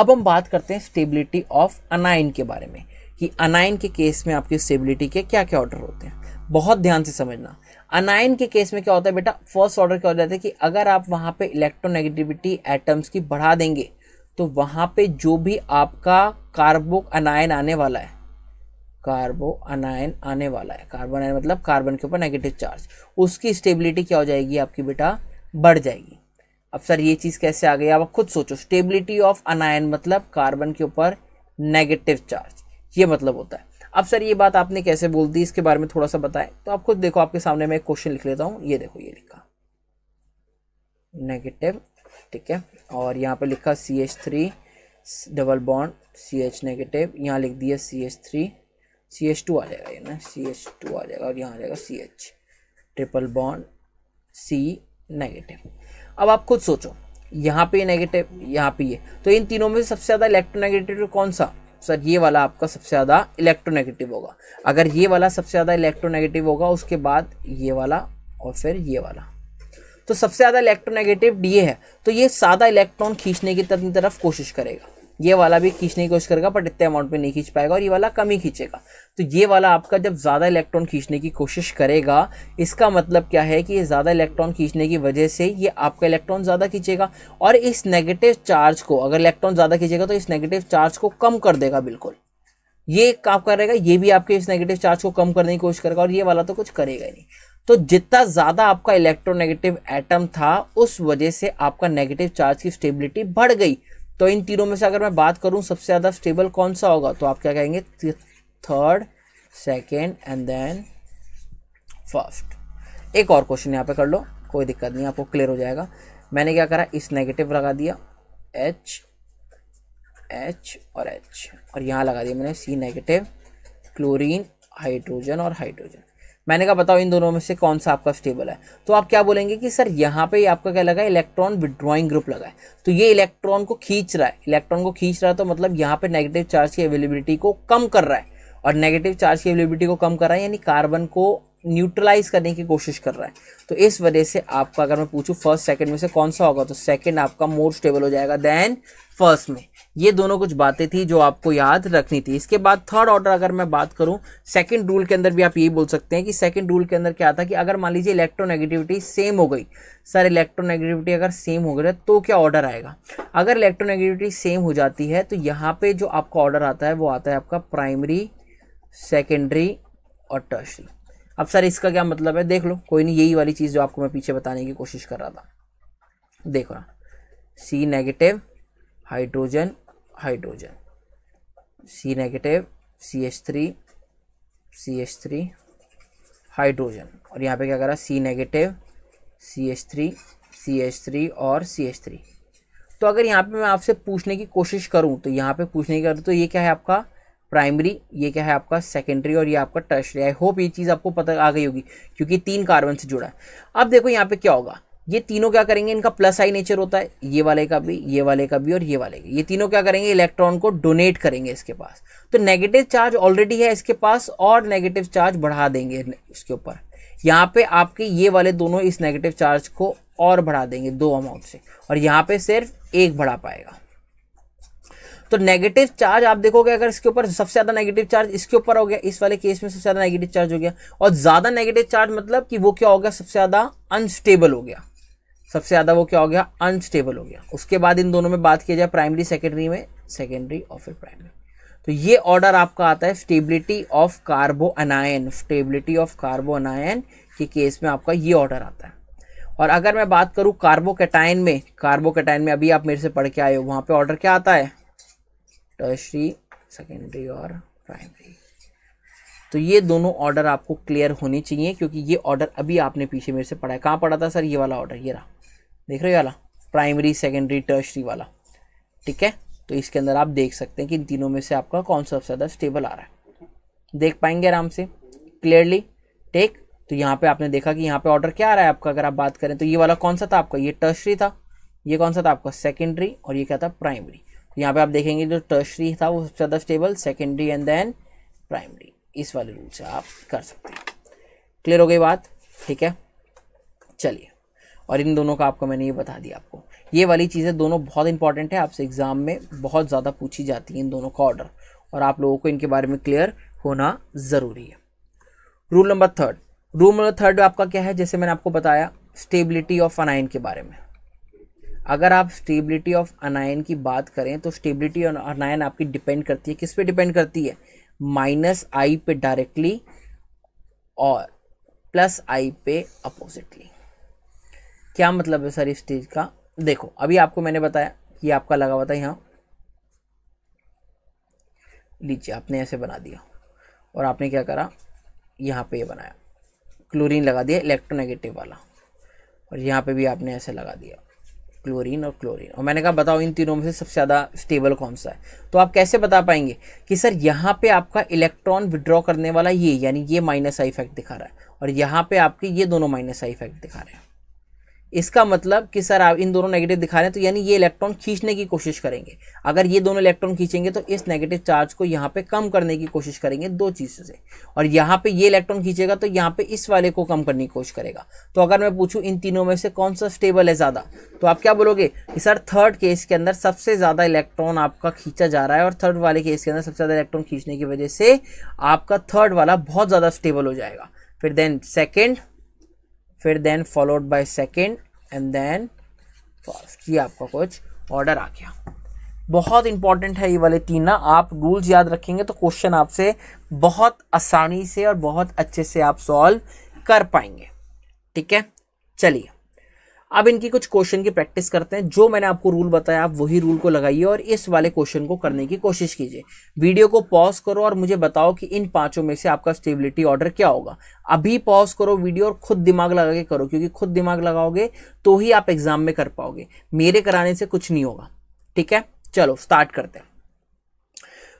A: अब हम बात करते हैं स्टेबिलिटी ऑफ अनाइन के बारे में कि अनाइन के केस में आपकी स्टेबिलिटी के क्या क्या ऑर्डर होते हैं बहुत ध्यान से समझना अनाइन के केस में क्या होता है बेटा फर्स्ट ऑर्डर क्या हो जाता है कि अगर आप वहाँ पे इलेक्ट्रोनेगेटिविटी एटम्स की बढ़ा देंगे तो वहाँ पे जो भी आपका कार्बो अनायन आने वाला है कार्बो अनायन आने वाला है कार्बन आयन मतलब कार्बन के ऊपर नेगेटिव चार्ज उसकी स्टेबिलिटी क्या हो जाएगी आपकी बेटा बढ़ जाएगी अब सर ये चीज़ कैसे आ गई अब खुद सोचो स्टेबिलिटी ऑफ अनायन मतलब कार्बन के ऊपर नेगेटिव चार्ज ये मतलब होता है अब सर ये बात आपने कैसे बोल दी इसके बारे में थोड़ा सा बताएं तो आप खुद देखो आपके सामने मैं एक क्वेश्चन लिख लेता हूँ ये देखो ये लिखा नेगेटिव ठीक है और यहाँ पे लिखा C H three double bond C H negative यहाँ लिख दिया C H three C H two आ जाएगा ये ना सी एच टू आ जाएगा और यहाँ आ जाएगा C H triple bond C negative अब आप खुद सोचो यहाँ पे नेगेटिव यहाँ पे ये तो इन तीनों में सबसे ज़्यादा इलेक्ट्रोनेगेटिव कौन सा सर ये वाला आपका सबसे ज़्यादा इलेक्ट्रोनेगेटिव होगा अगर ये वाला सबसे ज़्यादा इलेक्ट्रोनेगेटिव होगा उसके बाद ये वाला और फिर ये वाला तो सबसे ज़्यादा इलेक्ट्रोनेगेटिव डी है तो ये सादा इलेक्ट्रॉन खींचने की तरफ कोशिश करेगा ये वाला भी खींचने की कोशिश करेगा बट इतने अमाउंट में नहीं खींच पाएगा और ये वाला कम ही खींचेगा तो ये वाला आपका जब ज़्यादा इलेक्ट्रॉन खींचने की कोशिश करेगा इसका मतलब क्या है कि ज़्यादा इलेक्ट्रॉन खींचने की वजह से ये आपका इलेक्ट्रॉन ज़्यादा खींचेगा और इस नेगेटिव चार्ज को अगर इलेक्ट्रॉन ज़्यादा खींचेगा तो इस नेगेटिव चार्ज को कम कर देगा बिल्कुल ये काम करेगा ये भी आपके इस नेगेटिव चार्ज को कम करने की कोशिश करेगा और ये वाला तो कुछ करेगा ही नहीं तो जितना ज़्यादा आपका इलेक्ट्रोनेगेटिव एटम था उस वजह से आपका नेगेटिव चार्ज की स्टेबिलिटी बढ़ गई तो इन तीनों में से अगर मैं बात करूँ सबसे ज़्यादा स्टेबल कौन सा होगा तो आप क्या कहेंगे third second and then first एक और क्वेश्चन यहाँ पे कर लो कोई दिक्कत नहीं आपको क्लियर हो जाएगा मैंने क्या करा इस नेगेटिव लगा दिया एच एच और एच और यहाँ लगा दिया मैंने सी नेगेटिव क्लोरीन हाइड्रोजन और हाइड्रोजन मैंने कहा बताओ इन दोनों में से कौन सा आपका स्टेबल है तो आप क्या बोलेंगे कि सर यहाँ पे आपका क्या लगा है इलेक्ट्रॉन विड्रॉइंग ग्रुप लगा है तो ये इलेक्ट्रॉन को खींच रहा है इलेक्ट्रॉन को खींच रहा है तो मतलब यहाँ पे नेगेटिव चार्ज की अवेलेबिलिटी को कम कर रहा है और नेगेटिव चार्ज की अवेलेबिलिटी को कम कर रहा है यानी कार्बन को न्यूट्रलाइज करने की कोशिश कर रहा है तो इस वजह से आपका अगर मैं पूछूँ फर्स्ट सेकंड में से कौन सा होगा तो सेकंड आपका मोर स्टेबल हो जाएगा देन फर्स्ट में ये दोनों कुछ बातें थी जो आपको याद रखनी थी इसके बाद थर्ड ऑर्डर अगर मैं बात करूं सेकंड रूल के अंदर भी आप यही बोल सकते हैं कि सेकंड रूल के अंदर क्या था कि अगर मान लीजिए इलेक्ट्रोनेगेटिविटी सेम हो गई सर इलेक्ट्रोनेगेटिविटी अगर सेम हो गई तो क्या ऑर्डर आएगा अगर इलेक्ट्रोनेगेटिविटी सेम हो जाती है तो यहाँ पर जो आपका ऑर्डर आता है वो आता है आपका प्राइमरी सेकेंडरी और टर्शरी अब सर इसका क्या मतलब है देख लो कोई नहीं यही वाली चीज़ जो आपको मैं पीछे बताने की कोशिश कर रहा था देखो ना C negative hydrogen C C negative H three C H three hydrogen और यहाँ पे क्या करा C negative C H three C H three और सी एच थ्री तो अगर यहाँ पे मैं आपसे पूछने की कोशिश करूँ तो यहाँ पे पूछने की करूँ तो ये क्या है आपका प्राइमरी ये क्या है आपका सेकेंडरी और ये आपका टर्शरी आई होप ये चीज़ आपको पता आ गई होगी क्योंकि तीन कार्बन से जुड़ा है अब देखो यहाँ पे क्या होगा ये तीनों क्या करेंगे इनका प्लस आई नेचर होता है ये वाले का भी ये वाले का भी और ये वाले का ये तीनों क्या करेंगे इलेक्ट्रॉन को डोनेट करेंगे इसके पास तो नेगेटिव चार्ज ऑलरेडी है इसके पास और नेगेटिव चार्ज बढ़ा देंगे इसके ऊपर यहाँ पे आपके ये वाले दोनों इस नेगेटिव चार्ज को और बढ़ा देंगे दो अमाउंट से और यहाँ पे सिर्फ एक बढ़ा पाएगा तो नेगेटिव चार्ज आप देखोगे अगर इसके ऊपर सबसे ज़्यादा नेगेटिव चार्ज इसके ऊपर हो गया इस वाले केस में सबसे ज़्यादा नेगेटिव चार्ज हो गया और ज़्यादा नेगेटिव चार्ज मतलब कि वो क्या हो गया सबसे ज़्यादा अनस्टेबल हो गया सबसे ज़्यादा वो क्या हो गया अनस्टेबल हो गया उसके बाद इन दोनों में बात किया जाए प्राइमरी सेकेंडरी में सेकेंडरी और फिर प्राइमरी तो ये ऑर्डर आपका आता है stability of carbo anion stability of carbo anion के केस में आपका ये ऑर्डर आता है और अगर मैं बात करूँ कार्बोकेटाइन में कार्बोकेटाइन में अभी आप मेरे से पढ़ के आए हो वहाँ पे ऑर्डर क्या आता है टर्शरी सेकेंडरी और प्राइमरी तो ये दोनों ऑर्डर आपको क्लियर होने चाहिए क्योंकि ये ऑर्डर अभी आपने पीछे मेरे से पढ़ा है कहाँ पढ़ा था सर ये वाला ऑर्डर ये रहा देख रहे हो वाला प्राइमरी सेकेंडरी टर्शरी वाला ठीक है तो इसके अंदर आप देख सकते हैं कि इन तीनों में से आपका कौन सा सबसे ज़्यादा स्टेबल आ रहा है देख पाएंगे आराम से क्लियरली टेक तो यहाँ पे आपने देखा कि यहाँ पे ऑर्डर क्या आ रहा है आपका अगर आप बात करें तो ये वाला कौन सा था आपका ये टर्शरी था ये कौन सा था आपका सेकेंडरी और ये क्या था प्राइमरी तो यहाँ पे आप देखेंगे जो टर्शरी था वो सबसे ज़्यादा stable secondary and then primary इस वाले रूल से आप कर सकते हैं क्लियर हो गई बात ठीक है चलिए और इन दोनों का आपको मैंने ये बता दिया आपको ये वाली चीज़ें दोनों बहुत इंपॉर्टेंट है आपसे एग्ज़ाम में बहुत ज़्यादा पूछी जाती है इन दोनों का ऑर्डर और आप लोगों को इनके बारे में क्लियर होना ज़रूरी है rule number third rule number third आपका क्या है जैसे मैंने आपको बताया स्टेबिलिटी ऑफ अनाइन के बारे में अगर आप स्टेबिलिटी ऑफ अनायन की बात करें तो स्टेबिलिटी ऑफ अनायन आपकी डिपेंड करती है किस पे डिपेंड करती है माइनस आई पे डायरेक्टली और प्लस आई पे अपोजिटली क्या मतलब है सर इस चीज़ का देखो अभी आपको मैंने बताया कि आपका लगा हुआ था यहाँ लीजिए आपने ऐसे बना दिया और आपने क्या करा यहाँ पे ये यह बनाया क्लोरीन लगा दिया इलेक्ट्रोनेगेटिव वाला और यहाँ पे भी आपने ऐसे लगा दिया क्लोरीन और क्लोरीन और मैंने कहा बताओ इन तीनों में से सबसे ज़्यादा स्टेबल कौन सा है तो आप कैसे बता पाएंगे कि सर यहाँ पे आपका इलेक्ट्रॉन विड्रॉ करने वाला ये यानी ये माइनस आई इफेक्ट दिखा रहा है और यहाँ पे आपके ये दोनों माइनस आई इफेक्ट दिखा रहे हैं इसका मतलब कि सर आप इन दोनों नेगेटिव दिखा रहे हैं तो यानी ये इलेक्ट्रॉन खींचने की कोशिश करेंगे अगर ये दोनों इलेक्ट्रॉन खींचेंगे तो इस नेगेटिव चार्ज को यहाँ पे कम करने की कोशिश करेंगे दो चीज़ों से और यहाँ पे ये इलेक्ट्रॉन खींचेगा तो यहाँ पे इस वाले को कम करने की कोशिश करेगा तो अगर मैं पूछूँ इन तीनों में से कौन सा स्टेबल है ज़्यादा तो आप क्या बोलोगे कि सर थर्ड केस के अंदर सबसे ज़्यादा इलेक्ट्रॉन आपका खींचा जा रहा है और थर्ड वाले केस के अंदर सबसे ज़्यादा इलेक्ट्रॉन खींचने की वजह से आपका थर्ड वाला बहुत ज़्यादा स्टेबल हो जाएगा फिर देन सेकेंड फिर then followed by second and then first ये आपका कुछ ऑर्डर आ गया बहुत इंपॉर्टेंट है ये वाले तीन ना आप रूल्स याद रखेंगे तो क्वेश्चन आपसे बहुत आसानी से और बहुत अच्छे से आप सॉल्व कर पाएंगे ठीक है चलिए अब इनकी कुछ क्वेश्चन की प्रैक्टिस करते हैं जो मैंने आपको रूल बताया आप वही रूल को लगाइए और इस वाले क्वेश्चन को करने की कोशिश कीजिए वीडियो को पॉज करो और मुझे बताओ कि इन पांचों में से आपका स्टेबिलिटी ऑर्डर क्या होगा अभी पॉज करो वीडियो और खुद दिमाग लगा के करो क्योंकि खुद दिमाग लगाओगे तो ही आप एग्जाम में कर पाओगे मेरे कराने से कुछ नहीं होगा ठीक है चलो स्टार्ट करते हैं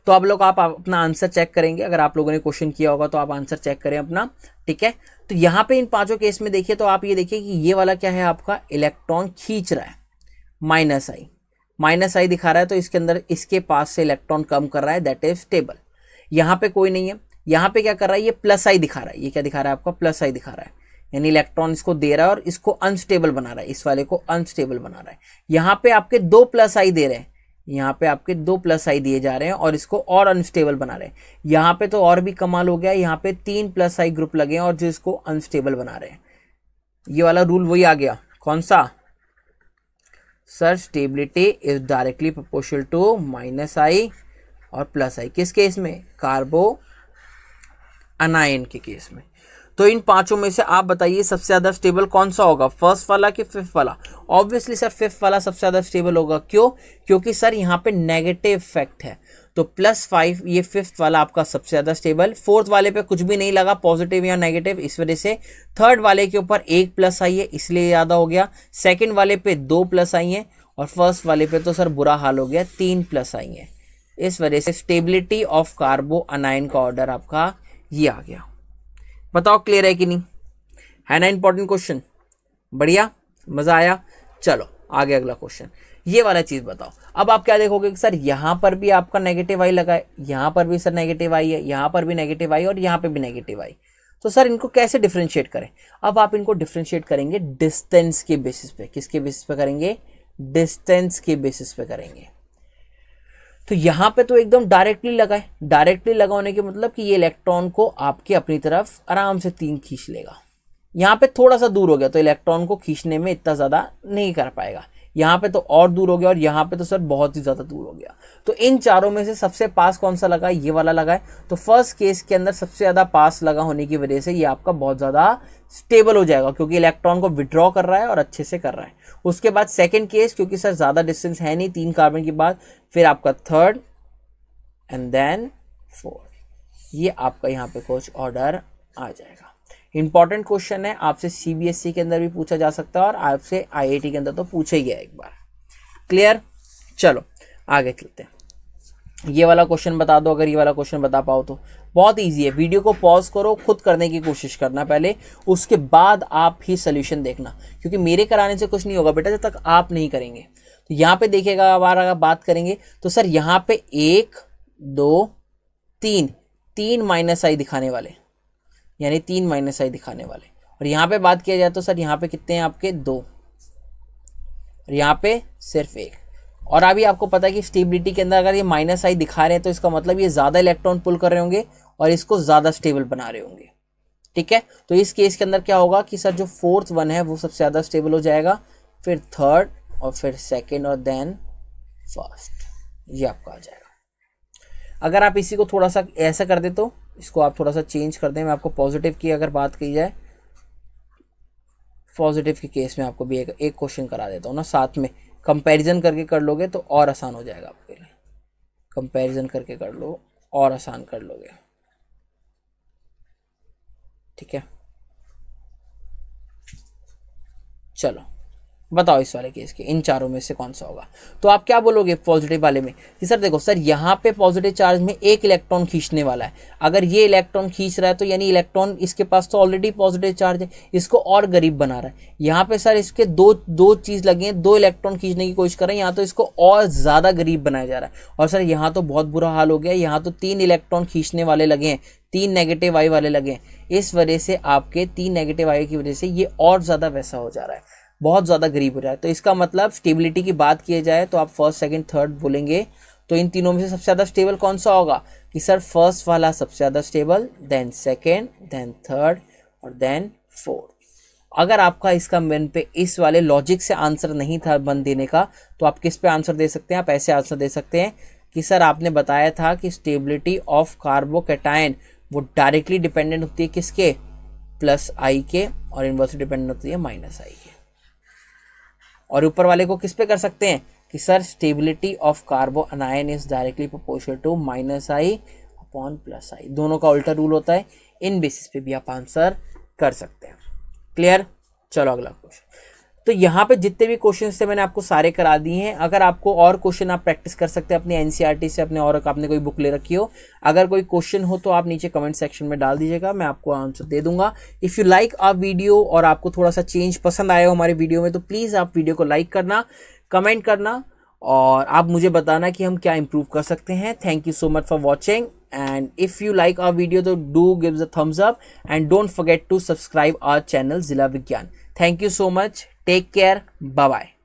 A: तो आप लोग आप अपना आंसर चेक करेंगे अगर आप लोगों ने क्वेश्चन किया होगा तो आप आंसर चेक करें अपना ठीक है तो यहाँ पे इन पांचों केस में देखिए तो आप ये देखिए कि ये वाला क्या है आपका इलेक्ट्रॉन खींच रहा है माइनस आई माइनस आई दिखा रहा है तो इसके अंदर इसके पास से इलेक्ट्रॉन कम कर रहा है दैट इज स्टेबल यहाँ पे कोई नहीं है यहाँ पे क्या कर रहा है ये प्लस आई दिखा रहा है ये क्या दिखा रहा है आपका प्लस आई दिखा रहा है यानी इलेक्ट्रॉन इसको दे रहा है और इसको अनस्टेबल बना रहा है इस वाले को अनस्टेबल बना रहा है यहाँ पे आपके दो प्लस आई दे रहे हैं यहाँ पे आपके दो प्लस आई दिए जा रहे हैं और इसको और अनस्टेबल बना रहे हैं यहाँ पे तो और भी कमाल हो गया यहाँ पे तीन प्लस आई ग्रुप लगे हैं और जो इसको अनस्टेबल बना रहे हैं ये वाला रूल वही आ गया कौन सा sir stability is directly proportional to minus I और प्लस आई किस केस में कार्बो अनायन के केस में तो इन पांचों में से आप बताइए सबसे ज़्यादा स्टेबल कौन सा होगा फर्स्ट वाला कि फिफ्थ वाला ऑब्वियसली सर फिफ्थ वाला सबसे ज़्यादा स्टेबल होगा क्यों क्योंकि सर यहाँ पे नेगेटिव इफेक्ट है तो प्लस फाइव ये फिफ्थ वाला आपका सबसे ज़्यादा स्टेबल फोर्थ वाले पे कुछ भी नहीं लगा पॉजिटिव या नेगेटिव इस वजह से थर्ड वाले के ऊपर एक प्लस आई है इसलिए ज़्यादा हो गया सेकेंड वाले पे दो प्लस आई हैं और फर्स्ट वाले पे तो सर बुरा हाल हो गया तीन प्लस आई हैं इस वजह से स्टेबिलिटी ऑफ कार्बो अनाइन का ऑर्डर आपका ये आ गया बताओ क्लियर है कि नहीं है ना इंपॉर्टेंट क्वेश्चन बढ़िया मज़ा आया चलो आगे अगला क्वेश्चन ये वाला चीज़ बताओ अब आप क्या देखोगे कि सर यहाँ पर भी आपका नेगेटिव आई लगा है यहाँ पर भी सर नेगेटिव आई है यहाँ पर भी नेगेटिव आई और यहाँ पर भी नेगेटिव आई तो सर इनको कैसे डिफ्रेंशिएट करें अब आप इनको डिफ्रेंशिएट करेंगे डिस्टेंस के बेसिस पे किसके बेसिस पे करेंगे डिस्टेंस के बेसिस पे करेंगे तो यहाँ पे तो एकदम डायरेक्टली लगाए डायरेक्टली लगाने के मतलब कि ये इलेक्ट्रॉन को आपके अपनी तरफ आराम से तीन खींच लेगा यहाँ पे थोड़ा सा दूर हो गया तो इलेक्ट्रॉन को खींचने में इतना ज़्यादा नहीं कर पाएगा यहाँ पे तो और दूर हो गया और यहाँ पे तो सर बहुत ही ज़्यादा दूर हो गया तो इन चारों में से सबसे पास कौन सा लगा ये वाला लगा है तो फर्स्ट केस के अंदर सबसे ज़्यादा पास लगा होने की वजह से ये आपका बहुत ज़्यादा स्टेबल हो जाएगा क्योंकि इलेक्ट्रॉन को विड्रॉ कर रहा है और अच्छे से कर रहा है उसके बाद सेकेंड केस क्योंकि सर ज़्यादा डिस्टेंस है नहीं तीन कार्बन के बाद फिर आपका थर्ड एंड देन फोर्थ ये आपका यहाँ पे कुछ ऑर्डर आ जाएगा इंपॉर्टेंट क्वेश्चन है आपसे सीबीएसई e के अंदर भी पूछा जा सकता है और आपसे आईआईटी के अंदर तो पूछा ही है एक बार क्लियर चलो आगे चलते हैं ये वाला क्वेश्चन बता दो अगर ये वाला क्वेश्चन बता पाओ तो बहुत ईजी है वीडियो को पॉज करो खुद करने की कोशिश करना पहले उसके बाद आप ही सोल्यूशन देखना क्योंकि मेरे कराने से कुछ नहीं होगा बेटा जब तक आप नहीं करेंगे तो यहाँ पे देखिएगा अब अगर बात करेंगे तो सर यहाँ पे एक दो तीन तीन माइनस आई दिखाने वाले यानी तीन माइनस आई दिखाने वाले और यहाँ पे बात किया जाए तो सर यहाँ पे कितने हैं आपके दो और यहाँ पे सिर्फ एक और अभी आपको पता है कि स्टेबिलिटी के अंदर अगर ये माइनस आई दिखा रहे हैं तो इसका मतलब ये ज़्यादा इलेक्ट्रॉन पुल कर रहे होंगे और इसको ज़्यादा स्टेबल बना रहे होंगे ठीक है तो इस केस के अंदर क्या होगा कि सर जो फोर्थ वन है वो सबसे ज़्यादा स्टेबल हो जाएगा फिर थर्ड और फिर सेकेंड और देन फर्स्ट ये आपका आ जाएगा अगर आप इसी को थोड़ा सा ऐसा कर दे तो इसको आप थोड़ा सा चेंज कर दें मैं आपको पॉजिटिव की अगर बात की जाए पॉजिटिव के केस में आपको भी एक एक क्वेश्चन करा देता हूँ ना साथ में कंपैरिजन करके कर लोगे तो और आसान हो जाएगा आपके लिए कंपैरिजन करके कर लो और आसान कर लोगे ठीक है चलो बताओ इस वाले केस के इन चारों में से कौन सा होगा तो आप क्या बोलोगे पॉजिटिव वाले में कि सर देखो सर यहाँ पे पॉजिटिव चार्ज में एक इलेक्ट्रॉन खींचने वाला है अगर ये इलेक्ट्रॉन खींच रहा है तो यानी इलेक्ट्रॉन इसके पास तो ऑलरेडी पॉजिटिव चार्ज है इसको और गरीब बना रहा है यहाँ पे सर इसके दो दो चीज़ लगे हैं दो इलेक्ट्रॉन खींचने की कोशिश कर रहे हैं यहाँ तो इसको और ज़्यादा गरीब बनाया जा रहा है और सर यहाँ तो बहुत बुरा हाल हो गया यहाँ तो तीन इलेक्ट्रॉन खींचने वाले लगे हैं तीन नेगेटिव आई वाले लगे हैं इस वजह से आपके तीन नेगेटिव आई की वजह से ये और ज़्यादा वैसा हो जा रहा है बहुत ज़्यादा गरीब हो जाए तो इसका मतलब स्टेबिलिटी की बात किया जाए तो आप फर्स्ट सेकंड थर्ड बोलेंगे तो इन तीनों में से सबसे ज़्यादा स्टेबल कौन सा होगा कि सर फर्स्ट वाला सबसे ज़्यादा stable then second then third और देन फोर्थ अगर आपका इसका मेन पे इस वाले लॉजिक से आंसर नहीं था बन देने का तो आप किस पे आंसर दे सकते हैं आप ऐसे आंसर दे सकते हैं कि सर आपने बताया था कि स्टेबिलिटी ऑफ कार्बोकेटाइन वो डायरेक्टली डिपेंडेंट होती है किसके प्लस आई के और इनवर्स डिपेंडेंट होती है माइनस आई के और ऊपर वाले को किस पे कर सकते हैं कि sir stability of carbo anion is directly proportional to minus I upon plus I दोनों का उल्टा रूल होता है इन बेसिस पे भी आप आंसर कर सकते हैं क्लियर चलो अगला क्वेश्चन तो यहाँ पे जितने भी क्वेश्चन थे मैंने आपको सारे करा दिए हैं अगर आपको और क्वेश्चन आप प्रैक्टिस कर सकते हैं अपने एनसीईआरटी e से अपने और आपने कोई बुक ले रखी हो अगर कोई क्वेश्चन हो तो आप नीचे कमेंट सेक्शन में डाल दीजिएगा मैं आपको आंसर दे दूंगा if you like a video और आपको थोड़ा सा चेंज पसंद आया हो हमारे वीडियो में तो प्लीज़ आप वीडियो को लाइक करना कमेंट करना और आप मुझे बताना कि हम क्या इम्प्रूव कर सकते हैं thank you so much for watching and if you like our video तो do gives a thumbs up and don't don't to subscribe subscribe channel जिला विज्ञान thank you so much take care bye